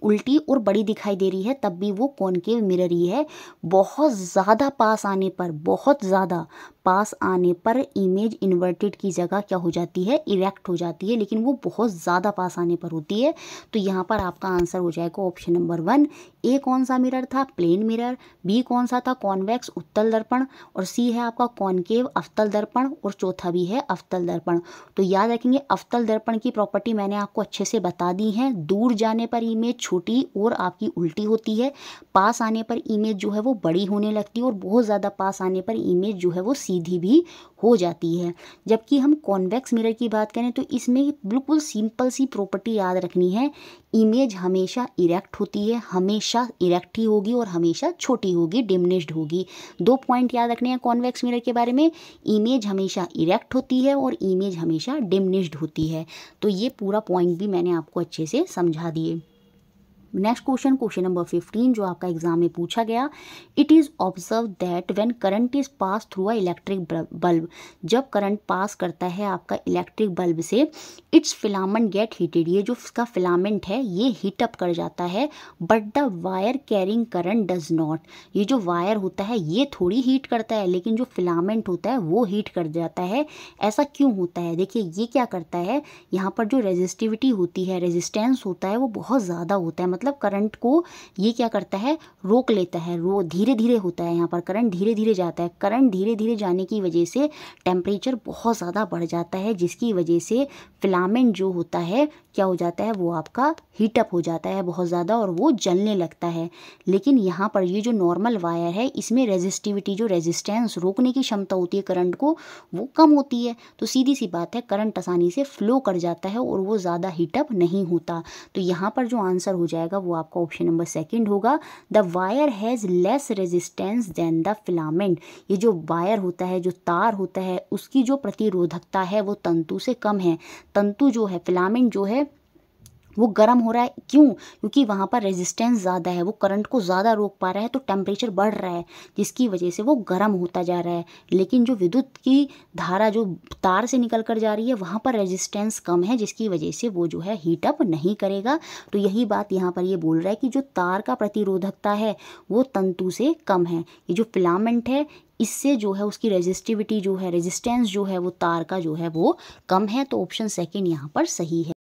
उल्टी और बड़ी दिखाई दे रही है तब भी वो कॉनकेव मिरर ही है बहुत ज़्यादा पास आने पर बहुत ज़्यादा पास आने पर इमेज इन्वर्टेड की जगह क्या हो जाती है इरेक्ट हो जाती है लेकिन वो बहुत ज़्यादा पास आने पर होती है तो यहाँ पर आपका आंसर हो जाएगा ऑप्शन नंबर वन ए कौन सा मिरर था प्लेन मिरर बी कौन सा था कॉन्वेक्स उत्तल दर्पण और सी है आपका कॉनकेव अवतल दर्पण और चौथा भी है अवतल दर्पण तो याद रखेंगे अवतल दर्पण की प्रॉपर्टी मैंने आपको अच्छे से बता दी है दूर जाने पर इमेज छोटी और आपकी उल्टी होती है पास आने पर इमेज जो है वो बड़ी होने लगती है और बहुत ज़्यादा पास आने पर इमेज जो है वो सीधी भी हो जाती है जबकि हम कॉन्वेक्स मिरर की बात करें तो इसमें बिल्कुल सिंपल सी प्रॉपर्टी याद रखनी है इमेज हमेशा इरेक्ट होती है हमेशा इरेक्ट ही होगी और हमेशा छोटी होगी डिमनिश्ड होगी दो पॉइंट याद रखने हैं कॉन्वेक्स मिरर के बारे में इमेज हमेशा इरेक्ट होती है और इमेज हमेशा डिमनिश्ड होती है तो ये पूरा पॉइंट भी मैंने आपको अच्छे से समझा दिए next question question number fifteen जो आपका एग्जाम में पूछा गया it is observe that when current is pass through a electric bulb जब करंट पास करता है आपका इलेक्ट्रिक बल्ब से इट्स फिलामेंट गेट हीटेड ये जो इसका फिलामेंट है ये हीटअप कर जाता है but the wire carrying current does not ये जो वायर होता है ये थोड़ी हीट करता है लेकिन जो फिलामेंट होता है वो हीट कर जाता है ऐसा क्यों होता है देखिए ये क्या करता है यहाँ पर जो रेजिस्टिविटी होती है रेजिस्टेंस होता है वो बहुत ज़्यादा होता है मतलब करंट को ये क्या करता है रोक लेता है रो धीरे धीरे होता है यहाँ पर करंट धीरे धीरे जाता है करंट धीरे धीरे जाने की वजह से टेम्परेचर बहुत ज़्यादा बढ़ जाता है जिसकी वजह से फिलामेंट जो होता है क्या हो जाता है वो आपका हीटअप हो जाता है बहुत ज़्यादा और वो जलने लगता है लेकिन यहाँ पर ये जो नॉर्मल वायर है इसमें रेजिस्टिविटी जो रेजिस्टेंस रोकने की क्षमता होती है करंट को वो कम होती है तो सीधी सी बात है करंट आसानी से फ्लो कर जाता है और वो ज़्यादा हीटअप नहीं होता तो यहाँ पर जो आंसर हो जाएगा जाएगा वो आपका ऑप्शन नंबर सेकेंड होगा the wire has less resistance than the filament ये जो वायर होता है जो तार होता है उसकी जो प्रतिरोधकता है वो तंतु से कम है तंतु जो है फिलामेंट जो है वो गर्म हो रहा है क्यों क्योंकि वहाँ पर रेजिस्टेंस ज़्यादा है वो करंट को ज़्यादा रोक पा रहा है तो टेम्परेचर बढ़ रहा है जिसकी वजह से वो गर्म होता जा रहा है लेकिन जो विद्युत की धारा जो तार से निकल कर जा रही है वहाँ पर रेजिस्टेंस कम है जिसकी वजह से वो जो है हीटअप नहीं करेगा तो यही बात यहाँ पर ये यह बोल रहा है कि जो तार का प्रतिरोधकता है वो तंतु से कम है ये जो फिलामेंट है इससे जो है उसकी रेजिस्टिविटी जो है रेजिस्टेंस जो है वो तार का जो है वो कम है तो ऑप्शन सेकेंड यहाँ पर सही है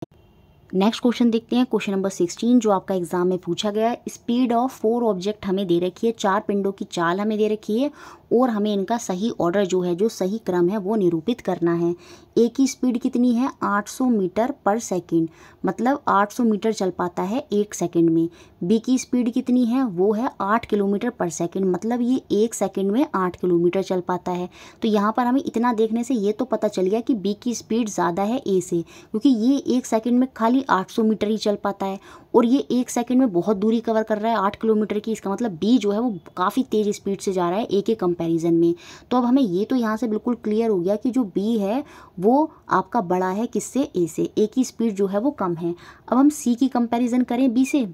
नेक्स्ट क्वेश्चन देखते हैं क्वेश्चन नंबर सिक्सटीन जो आपका एग्जाम में पूछा गया है स्पीड ऑफ फोर ऑब्जेक्ट हमें दे रखी है चार पिंडों की चाल हमें दे रखी है और हमें इनका सही ऑर्डर जो है जो सही क्रम है वो निरूपित करना है ए की स्पीड कितनी है 800 मीटर पर सेकंड मतलब 800 मीटर चल पाता है एक सेकंड में बी की स्पीड कितनी है वो है आठ किलोमीटर पर सेकेंड मतलब ये एक सेकेंड में आठ किलोमीटर चल पाता है तो यहाँ पर हमें इतना देखने से ये तो पता चल गया कि बी की स्पीड ज़्यादा है ए से क्योंकि ये एक सेकेंड में खाली आठ सौ मीटर ही चल पाता है और ये एक सेकेंड में बहुत दूरी कवर कर रहा है आठ किलोमीटर की इसका मतलब बी जो है वो काफ़ी तेज़ स्पीड से जा रहा है ए के कंपेरिजन में तो अब हमें ये तो यहाँ से बिल्कुल क्लियर हो गया कि जो बी है वो आपका बड़ा है किससे ए से ए की स्पीड जो है वो कम है अब हम सी की कंपेरिजन करें बी से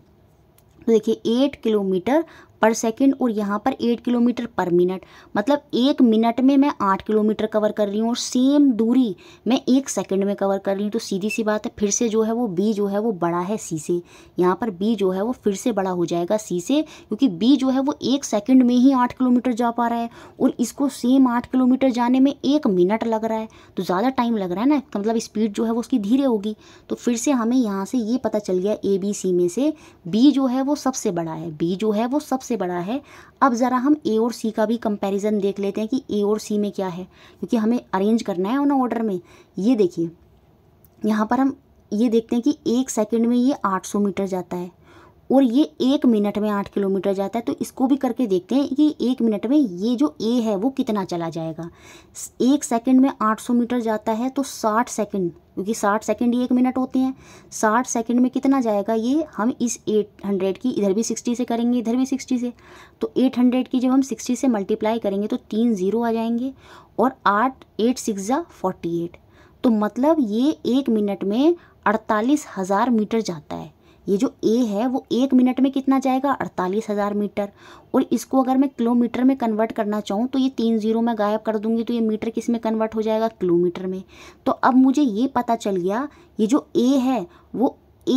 तो देखिए एट किलोमीटर पर सेकेंड और यहाँ पर एट किलोमीटर पर मिनट मतलब एक मिनट में मैं आठ किलोमीटर कवर कर रही हूँ और सेम दूरी मैं एक सेकेंड में कवर कर रही हूँ तो सीधी सी बात है फिर से जो है वो बी जो है वो बड़ा है सी से यहाँ पर बी जो है वो फिर से बड़ा हो जाएगा सी से क्योंकि बी जो है वो एक सेकेंड में ही आठ किलोमीटर जा पा रहा है और इसको सेम आठ किलोमीटर जाने में एक मिनट लग रहा है तो ज़्यादा टाइम लग रहा है ना तो मतलब स्पीड जो है वो उसकी धीरे होगी तो फिर से हमें यहाँ से ये पता चल गया ए बी सी में से बी जो है वो सबसे बड़ा है बी जो है वो सबसे सबसे बड़ा है अब ज़रा हम ए और सी का भी कंपैरिजन देख लेते हैं कि ए और सी में क्या है क्योंकि हमें अरेंज करना है उन ऑर्डर में ये देखिए यहाँ पर हम ये देखते हैं कि एक सेकंड में ये 800 मीटर जाता है और ये एक मिनट में आठ किलोमीटर जाता है तो इसको भी करके देखते हैं कि एक मिनट में ये जो ए है वो कितना चला जाएगा एक सेकंड में आठ सौ मीटर जाता है तो साठ सेकंड क्योंकि साठ सेकंड ही एक मिनट होते हैं साठ सेकंड में कितना जाएगा ये हम इस एट हंड्रेड की इधर भी सिक्सटी से करेंगे इधर भी सिक्सटी से तो एट हंड्रेड की जब हम सिक्सटी से मल्टीप्लाई करेंगे तो तीन ज़ीरो आ जाएंगे और आठ एट सिक्स ज़ा फोर्टी एट तो मतलब ये एक मिनट में अड़तालीस हज़ार मीटर जाता है ये जो ए है वो एक मिनट में कितना जाएगा अड़तालीस हज़ार मीटर और इसको अगर मैं किलोमीटर में कन्वर्ट करना चाहूँ तो ये तीन जीरो में गायब कर दूंगी तो ये मीटर किस में कन्वर्ट हो जाएगा किलोमीटर में तो अब मुझे ये पता चल गया ये जो ए है वो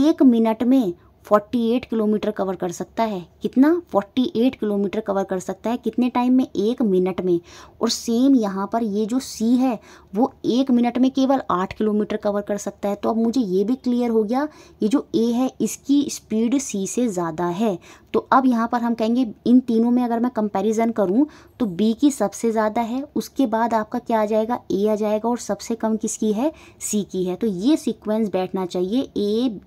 एक मिनट में 48 किलोमीटर कवर कर सकता है कितना 48 किलोमीटर कवर कर सकता है कितने टाइम में एक मिनट में और सेम यहाँ पर ये जो सी है वो एक मिनट में केवल आठ किलोमीटर कवर कर सकता है तो अब मुझे ये भी क्लियर हो गया ये जो ए है इसकी स्पीड सी से ज़्यादा है तो अब यहाँ पर हम कहेंगे इन तीनों में अगर मैं कंपेरिज़न करूँ तो बी की सबसे ज़्यादा है उसके बाद आपका क्या आ जाएगा ए आ जाएगा और सबसे कम किसकी है सी की है तो ये सिक्वेंस बैठना चाहिए ए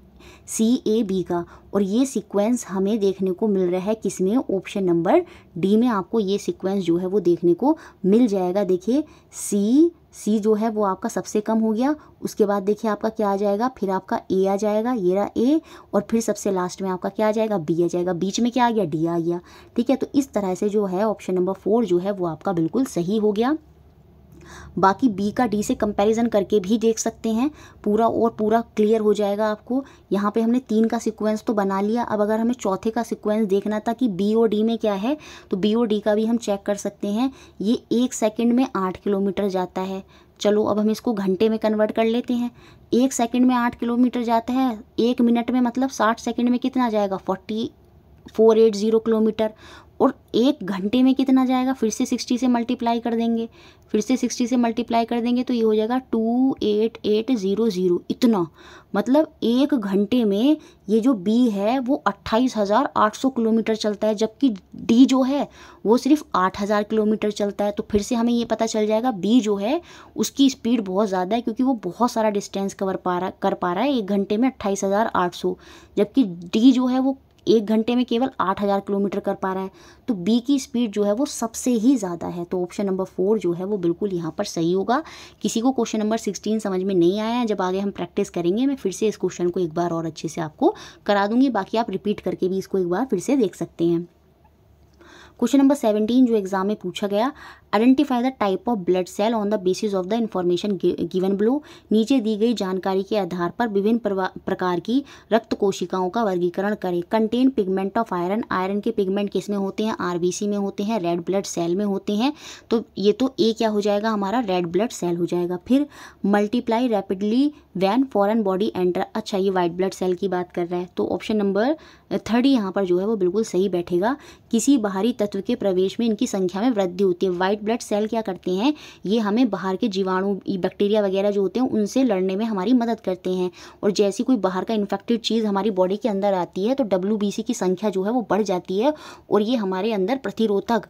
सी ए बी का और ये सीक्वेंस हमें देखने को मिल रहा है किसमें ऑप्शन नंबर डी में आपको ये सीक्वेंस जो है वो देखने को मिल जाएगा देखिए सी सी जो है वो आपका सबसे कम हो गया उसके बाद देखिए आपका क्या आ जाएगा फिर आपका ए आ जाएगा ये रहा ए और फिर सबसे लास्ट में आपका क्या आ जाएगा बी आ जाएगा बीच में क्या आ गया डी आ गया ठीक है तो इस तरह से जो है ऑप्शन नंबर फोर जो है वो आपका बिल्कुल सही हो गया बाकी बी का डी से कंपैरिजन करके भी देख सकते हैं पूरा और पूरा क्लियर हो जाएगा आपको यहाँ पे हमने तीन का सिक्वेंस तो बना लिया अब अगर हमें चौथे का सिक्वेंस देखना था कि बी और डी में क्या है तो बी और डी का भी हम चेक कर सकते हैं ये एक सेकेंड में आठ किलोमीटर जाता है चलो अब हम इसको घंटे में कन्वर्ट कर लेते हैं एक सेकेंड में आठ किलोमीटर जाता है एक मिनट में मतलब साठ सेकेंड में कितना जाएगा forty four eight zero kilometre और एक घंटे में कितना जाएगा फिर से सिक्सटी से मल्टीप्लाई कर देंगे फिर से सिक्सटी से मल्टीप्लाई कर देंगे तो ये हो जाएगा two eight eight zero zero इतना मतलब एक घंटे में ये जो बी है वो अट्ठाईस हज़ार आठ सौ किलोमीटर चलता है जबकि डी जो है वो सिर्फ आठ हज़ार किलोमीटर चलता है तो फिर से हमें ये पता चल जाएगा बी जो है उसकी स्पीड बहुत ज़्यादा है क्योंकि वो बहुत सारा डिस्टेंस कवर पा रहा कर पा रहा है एक घंटे में अट्ठाईस हज़ार आठ सौ जबकि डी जो है वो एक घंटे में केवल आठ हज़ार किलोमीटर कर पा रहा है तो बी की स्पीड जो है वो सबसे ही ज़्यादा है तो ऑप्शन नंबर फोर जो है वो बिल्कुल यहाँ पर सही होगा किसी को क्वेश्चन नंबर सिक्सटीन समझ में नहीं आया है जब आगे हम प्रैक्टिस करेंगे मैं फिर से इस क्वेश्चन को एक बार और अच्छे से आपको करा दूंगी बाकी आप रिपीट करके भी इसको एक बार फिर से देख सकते हैं क्वेश्चन नंबर सेवेंटीन जो एग्जाम में पूछा गया identify the type of blood cell on the basis of the information given below नीचे दी गई जानकारी के आधार पर विभिन्न प्रकार की रक्त कोशिकाओं का वर्गीकरण करें contain pigment of iron iron के पिगमेंट किस में होते हैं आरबीसी में होते हैं रेड ब्लड सेल में होते हैं तो ये तो ए क्या हो जाएगा हमारा रेड ब्लड सेल हो जाएगा फिर multiply rapidly when foreign body enter अच्छा ये वाइट ब्लड सेल की बात कर रहा है तो ऑप्शन नंबर थर्ड यहाँ पर जो है वो बिल्कुल सही बैठेगा किसी बाहरी तत्व के प्रवेश में इनकी संख्या में वृद्धि होती है वाइट ब्लड सेल क्या करते हैं ये हमें बाहर के जीवाणु बैक्टीरिया वगैरह जो होते हैं उनसे लड़ने में हमारी मदद करते हैं और जैसी कोई बाहर का इन्फेक्टेड चीज़ हमारी बॉडी के अंदर आती है तो डब्ल्यू की संख्या जो है वो बढ़ जाती है और ये हमारे अंदर प्रतिरोधक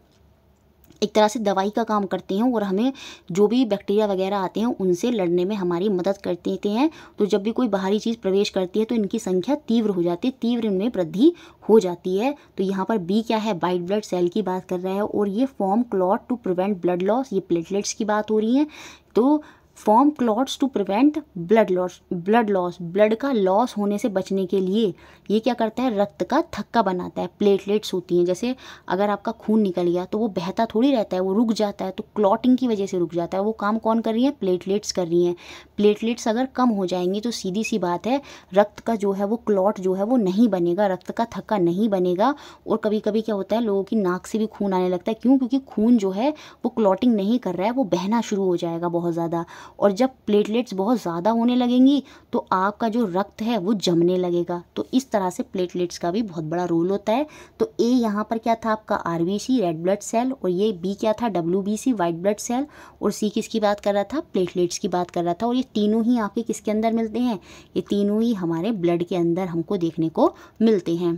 एक तरह से दवाई का काम करते हैं और हमें जो भी बैक्टीरिया वगैरह आते हैं उनसे लड़ने में हमारी मदद कर देते हैं तो जब भी कोई बाहरी चीज़ प्रवेश करती है तो इनकी संख्या तीव्र हो जाती है तीव्र इनमें वृद्धि हो जाती है तो यहाँ पर बी क्या है वाइट ब्लड सेल की बात कर रहा है और ये form clot to prevent blood loss ये प्लेटलेट्स की बात हो रही है तो form clots to prevent blood loss blood loss blood का लॉस होने से बचने के लिए ये क्या करता है रक्त का थक्का बनाता है प्लेटलेट्स होती हैं जैसे अगर आपका खून निकल गया तो वो बहता थोड़ी रहता है वो रुक जाता है तो क्लॉटिंग की वजह से रुक जाता है वो काम कौन कर रही है प्लेटलेट्स कर रही हैं प्लेटलेट्स अगर कम हो जाएंगी तो सीधी सी बात है रक्त का जो है वो क्लॉट जो है वो नहीं बनेगा रक्त का थक्का नहीं बनेगा और कभी कभी क्या होता है लोगों की नाक से भी खून आने लगता है क्यों क्योंकि खून जो है वो क्लॉटिंग नहीं कर रहा है वो बहना शुरू हो जाएगा बहुत ज़्यादा और जब प्लेटलेट्स बहुत ज़्यादा होने लगेंगी तो आपका जो रक्त है वो जमने लगेगा तो इस तरह तरह से प्लेटलेट्स का भी बहुत बड़ा रोल होता है तो ए यहाँ पर क्या था आपका आर रेड ब्लड सेल और ये बी क्या था डब्ल्यू व्हाइट ब्लड सेल और सी किसकी बात कर रहा था प्लेटलेट्स की बात कर रहा था और ये तीनों ही आपके किसके अंदर मिलते हैं ये तीनों ही हमारे ब्लड के अंदर हमको देखने को मिलते हैं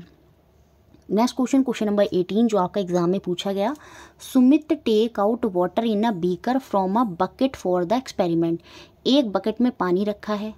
next question question number eighteen जो आपका एग्जाम में पूछा गया Sumit take out water in a beaker from a bucket for the experiment एक बकेट में पानी रखा है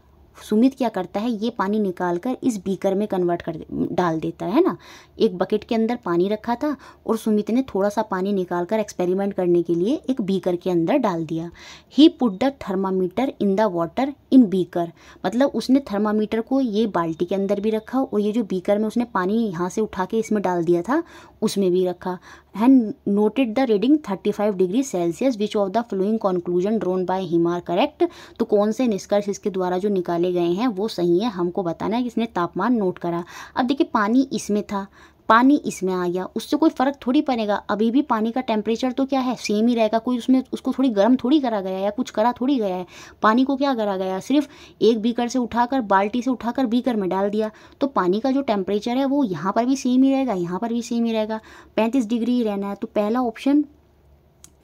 सुमित क्या करता है ये पानी निकाल कर इस बीकर में कन्वर्ट कर डाल देता है ना एक बकेट के अंदर पानी रखा था और सुमित ने थोड़ा सा पानी निकाल कर एक्सपेरिमेंट करने के लिए एक बीकर के अंदर डाल दिया he put the thermometer in the water in beaker मतलब उसने थर्मामीटर को ये बाल्टी के अंदर भी रखा और ये जो बीकर में उसने पानी यहाँ से उठा के इसमें डाल दिया था उसमें भी रखा है noted the reading 35 degree Celsius which of the following conclusion drawn by हिमार करेक्ट तो कौन से निष्कर्ष इसके द्वारा जो निकाले गए हैं वो सही है हमको बताना है कि इसने तापमान नोट करा अब देखिए पानी इसमें था पानी इसमें आ गया उससे कोई फ़र्क थोड़ी पड़ेगा अभी भी पानी का टेम्परेचर तो क्या है सेम ही रहेगा कोई उसमें उसको थोड़ी गर्म थोड़ी करा गया या कुछ करा थोड़ी गया है पानी को क्या करा गया सिर्फ एक बीकर से उठाकर बाल्टी से उठाकर बीकर में डाल दिया तो पानी का जो टेम्परेचर है वो यहाँ पर भी सेम ही रहेगा यहाँ पर भी सेम ही रहेगा पैंतीस डिग्री ही रहना है तो पहला ऑप्शन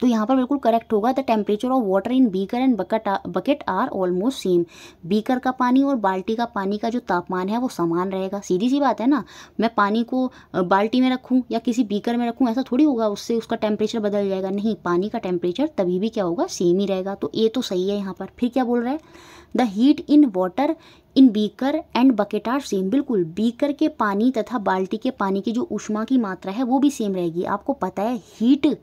तो यहाँ पर बिल्कुल करेक्ट होगा the temperature of water in beaker and bucket bucket are almost same beaker का पानी और बाल्टी का पानी का जो तापमान है वो समान रहेगा सीधी सी बात है ना मैं पानी को बाल्टी में रखूँ या किसी बीकर में रखूँ ऐसा थोड़ी होगा उससे उसका टेम्परेचर बदल जाएगा नहीं पानी का टेम्परेचर तभी भी क्या होगा सेम ही रहेगा तो ये तो सही है यहाँ पर फिर क्या बोल रहा है the heat in water in beaker and bucket are same बिल्कुल बीकर के पानी तथा बाल्टी के पानी की जो उष्मा की मात्रा है वो भी सेम रहेगी आपको पता है हीट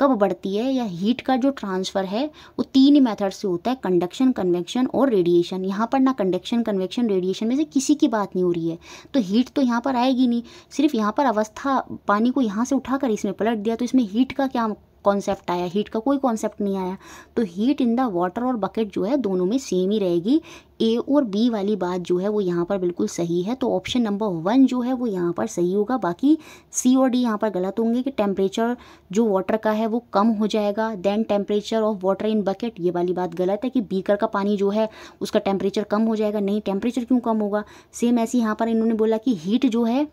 कब बढ़ती है या हीट का जो ट्रांसफ़र है वो तीन ही मेथड से होता है कंडक्शन कन्वेक्शन और रेडिएशन यहाँ पर ना कंडक्शन कन्वेक्शन रेडिएशन में से किसी की बात नहीं हो रही है तो हीट तो यहाँ पर आएगी नहीं सिर्फ यहाँ पर अवस्था पानी को यहाँ से उठाकर इसमें पलट दिया तो इसमें हीट का क्या कॉन्सेप्ट आया हीट का कोई कॉन्सेप्ट नहीं आया तो हीट इन द वाटर और बकेट जो है दोनों में सेम ही रहेगी ए और बी वाली बात जो है वो यहाँ पर बिल्कुल सही है तो ऑप्शन नंबर वन जो है वो यहाँ पर सही होगा बाकी सी और डी यहाँ पर गलत होंगे कि टेम्परेचर जो वाटर का है वो कम हो जाएगा then temperature of water in bucket ये वाली बात गलत है कि बीकर का पानी जो है उसका टेम्परेचर कम हो जाएगा नहीं टेम्परेचर क्यों कम होगा सेम ऐसे यहाँ पर इन्होंने बोला कि हीट जो है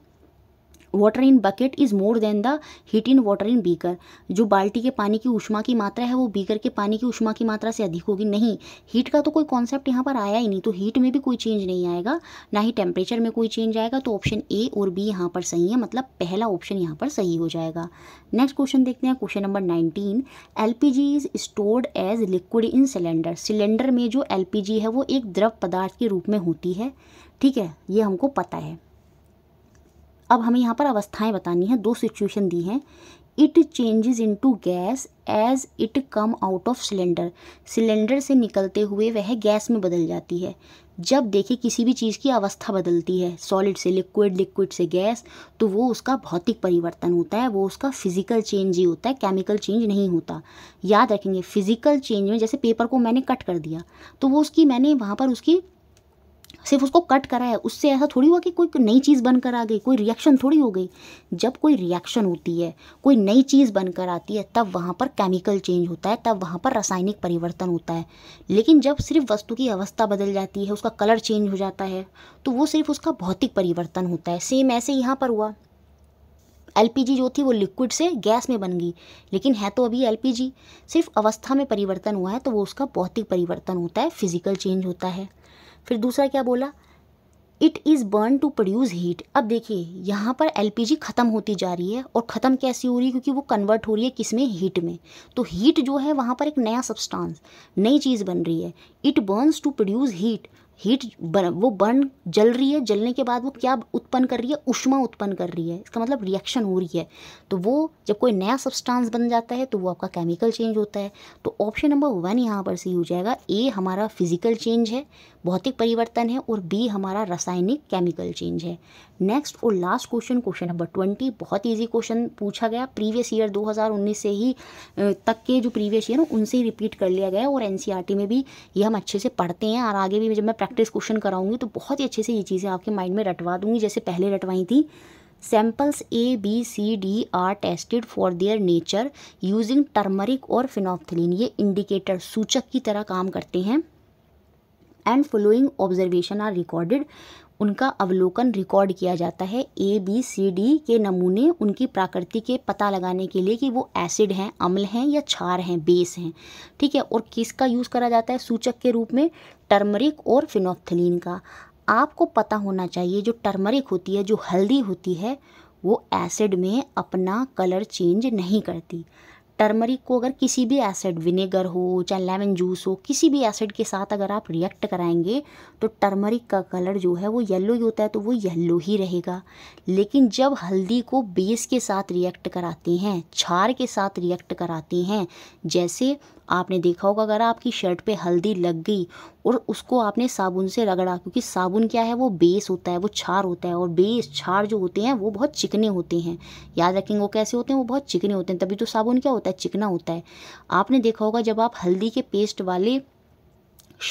water in bucket is more than the heat in water in beaker जो बाल्टी के पानी की उष्मा की मात्रा है वो बीकर के पानी की उष्मा की मात्रा से अधिक होगी नहीं हीट का तो कोई कॉन्सेप्ट यहाँ पर आया ही नहीं तो हीट में भी कोई चेंज नहीं आएगा ना ही टेम्परेचर में कोई चेंज आएगा तो ऑप्शन ए और बी यहाँ पर सही है मतलब पहला ऑप्शन यहाँ पर सही हो जाएगा नेक्स्ट क्वेश्चन देखते हैं question number nineteen L P G is stored as liquid in cylinder cylinder में जो एल पी जी है वो एक द्रव पदार्थ के रूप में होती है ठीक है ये हमको पता है अब हमें यहाँ पर अवस्थाएं बतानी हैं दो सिचुएशन दी हैं it changes into gas as it come out of cylinder cylinder से निकलते हुए वह गैस में बदल जाती है जब देखे किसी भी चीज़ की अवस्था बदलती है सॉलिड से लिक्विड लिक्विड से गैस तो वो उसका भौतिक परिवर्तन होता है वो उसका फिजिकल चेंज ही होता है केमिकल चेंज नहीं होता याद रखेंगे फिजिकल चेंज में जैसे पेपर को मैंने कट कर दिया तो वो उसकी मैंने वहाँ पर उसकी सिर्फ उसको कट करा है उससे ऐसा थोड़ी हुआ कि कोई नई चीज़ बनकर आ गई कोई रिएक्शन थोड़ी हो गई जब कोई रिएक्शन होती है कोई नई चीज़ बनकर आती है तब वहाँ पर केमिकल चेंज होता है तब वहाँ पर रासायनिक परिवर्तन होता है लेकिन जब सिर्फ वस्तु की अवस्था बदल जाती है उसका कलर चेंज हो जाता है तो वो सिर्फ उसका भौतिक परिवर्तन होता है सेम ऐसे यहाँ पर हुआ एल जो थी वो लिक्विड से गैस में बन गई लेकिन है तो अभी एल सिर्फ अवस्था में परिवर्तन हुआ है तो वो उसका भौतिक परिवर्तन होता है फिजिकल चेंज होता है फिर दूसरा क्या बोला it is burn to produce heat अब देखिए यहाँ पर जी ख़त्म होती जा रही है और ख़त्म कैसी हो रही है क्योंकि वो कन्वर्ट हो रही है किस में हीट में तो हीट जो है वहाँ पर एक नया सब्सटांस नई चीज़ बन रही है it burns to produce heat heat वो बर्न जल रही है जलने के बाद वो क्या उत्पन्न कर रही है उष्मा उत्पन्न कर रही है इसका मतलब रिएक्शन हो रही है तो वो जब कोई नया सब्सटांस बन जाता है तो वो आपका केमिकल चेंज होता है तो ऑप्शन नंबर वन यहाँ पर सही हो जाएगा ए हमारा फिजिकल चेंज है भौतिक परिवर्तन है और बी हमारा रासायनिक केमिकल चेंज है नेक्स्ट और last question question number twenty बहुत ईजी क्वेश्चन पूछा गया प्रीवियस ईयर 2019 से ही तक के जो प्रीवियस ईयर उनसे ही रिपीट कर लिया गया और एन e में भी ये हम अच्छे से पढ़ते हैं और आगे भी जब मैं प्रैक्टिस क्वेश्चन कराऊंगी तो बहुत ही अच्छे से ये चीज़ें आपके माइंड में रटवा दूंगी जैसे पहले रटवाई थी samples A B C D are tested for their nature using turmeric और फिनोफ्थलिन ये इंडिकेटर सूचक की तरह काम करते हैं and following observation are recorded उनका अवलोकन रिकॉर्ड किया जाता है ए बी सी डी के नमूने उनकी प्रकृति के पता लगाने के लिए कि वो एसिड हैं अम्ल हैं या छार हैं बेस हैं ठीक है और किसका यूज़ करा जाता है सूचक के रूप में टर्मरिक और फिनोफ्थलिन का आपको पता होना चाहिए जो टर्मरिक होती है जो हल्दी होती है वो एसिड में अपना कलर चेंज नहीं करती टर्मरिक को अगर किसी भी एसिड विनेगर हो चाहे लेमन जूस हो किसी भी एसिड के साथ अगर आप रिएक्ट कराएंगे तो टर्मरिक का कलर जो है वो येलो ही होता है तो वो येलो ही रहेगा लेकिन जब हल्दी को बेस के साथ रिएक्ट कराते हैं छार के साथ रिएक्ट कराते हैं जैसे आपने देखा होगा अगर आपकी शर्ट पे हल्दी लग गई और उसको आपने साबुन से रगड़ा क्योंकि साबुन क्या है वो बेस होता है वो छार होता है और बेस छार जो होते हैं वो बहुत चिकने होते हैं याद रखेंगे वो कैसे होते हैं वो बहुत चिकने होते हैं तभी तो साबुन क्या होता है चिकना होता है आपने देखा होगा जब आप हल्दी के पेस्ट वाले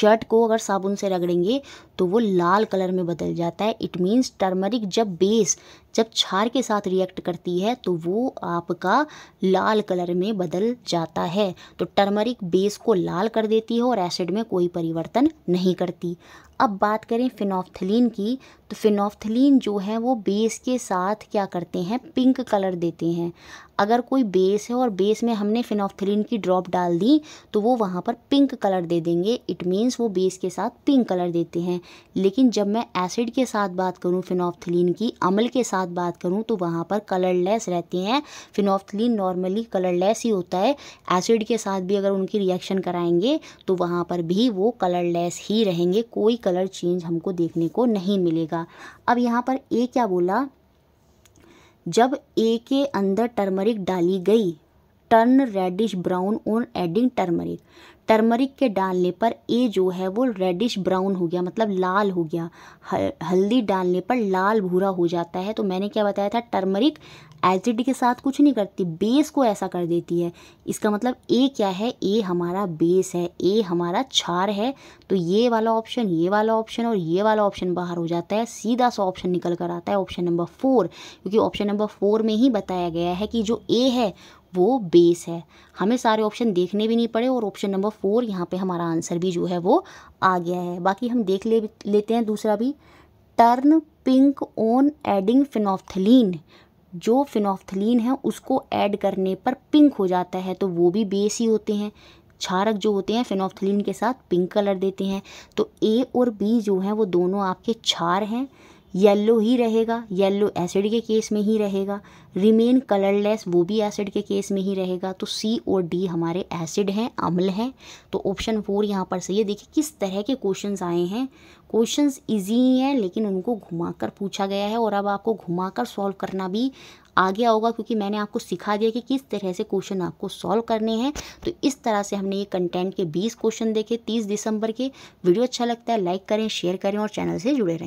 शर्ट को अगर साबुन से रगड़ेंगे तो वो लाल कलर में बदल जाता है इट मीन्स टर्मरिक जब बेस जब छार के साथ रिएक्ट करती है तो वो आपका लाल कलर में बदल जाता है तो टर्मरिक बेस को लाल कर देती है और एसिड में कोई परिवर्तन नहीं करती अब बात करें फिनॉफ्थलीन की तो फिनॉफ्थलीन जो है वो बेस के साथ क्या करते हैं पिंक कलर देते हैं अगर कोई बेस है और बेस में हमने फिनॉफ्थलीन की ड्रॉप डाल दी तो वो वहाँ पर पिंक कलर दे देंगे इट मीन्स वो बेस के साथ पिंक कलर देते हैं लेकिन जब मैं एसिड के साथ बात करूँ फिनोफ्थलिन की अमल के साथ बात करूँ तो वहाँ पर कलरलेस रहते हैं फिनोफ्थलिन नॉर्मली कलरलेस ही होता है एसिड के साथ भी अगर उनकी रिएक्शन कराएंगे तो वहाँ पर भी वो कलरलेस ही रहेंगे कोई कलर चेंज हमको देखने को नहीं मिलेगा अब यहाँ पर ए क्या बोला जब ए के अंदर टर्मरिक डाली गई turn reddish brown on adding turmeric turmeric के डालने पर ए जो है वो रेडिश ब्राउन हो गया मतलब लाल हो गया हल्दी डालने पर लाल भूरा हो जाता है तो मैंने क्या बताया था टर्मरिक एसिड के साथ कुछ नहीं करती बेस को ऐसा कर देती है इसका मतलब ए क्या है ए हमारा बेस है ए हमारा छार है तो ये वाला ऑप्शन ये वाला ऑप्शन और ये वाला ऑप्शन बाहर हो जाता है सीधा सा ऑप्शन निकल कर आता है ऑप्शन नंबर फोर क्योंकि ऑप्शन नंबर फोर में ही बताया गया है कि जो ए है वो बेस है हमें सारे ऑप्शन देखने भी नहीं पड़े और ऑप्शन नंबर फोर यहाँ पे हमारा आंसर भी जो है वो आ गया है बाकी हम देख ले लेते हैं दूसरा भी turn pink on adding phenolphthalein जो फिनोफ्थलीन है उसको ऐड करने पर पिंक हो जाता है तो वो भी बेस ही होते हैं क्षारक जो होते हैं फिनॉफ्थलीन के साथ पिंक कलर देते हैं तो ए और बी जो हैं वो दोनों आपके क्षार हैं येलो ही रहेगा येलो एसिड के केस में ही रहेगा रिमेन कलरलेस वो भी एसिड के केस में ही रहेगा तो सी और डी हमारे एसिड हैं अम्ल हैं तो ऑप्शन फोर यहाँ पर सही है देखिए किस तरह के क्वेश्चन आए हैं क्वेश्चन ईजी हैं लेकिन उनको घुमाकर पूछा गया है और अब आपको घुमाकर सॉल्व करना भी आ गया होगा क्योंकि मैंने आपको सिखा दिया कि किस तरह से क्वेश्चन आपको सॉल्व करने हैं तो इस तरह से हमने ये कंटेंट के बीस क्वेश्चन देखे तीस दिसंबर के वीडियो अच्छा लगता है लाइक करें शेयर करें और चैनल से जुड़े रहें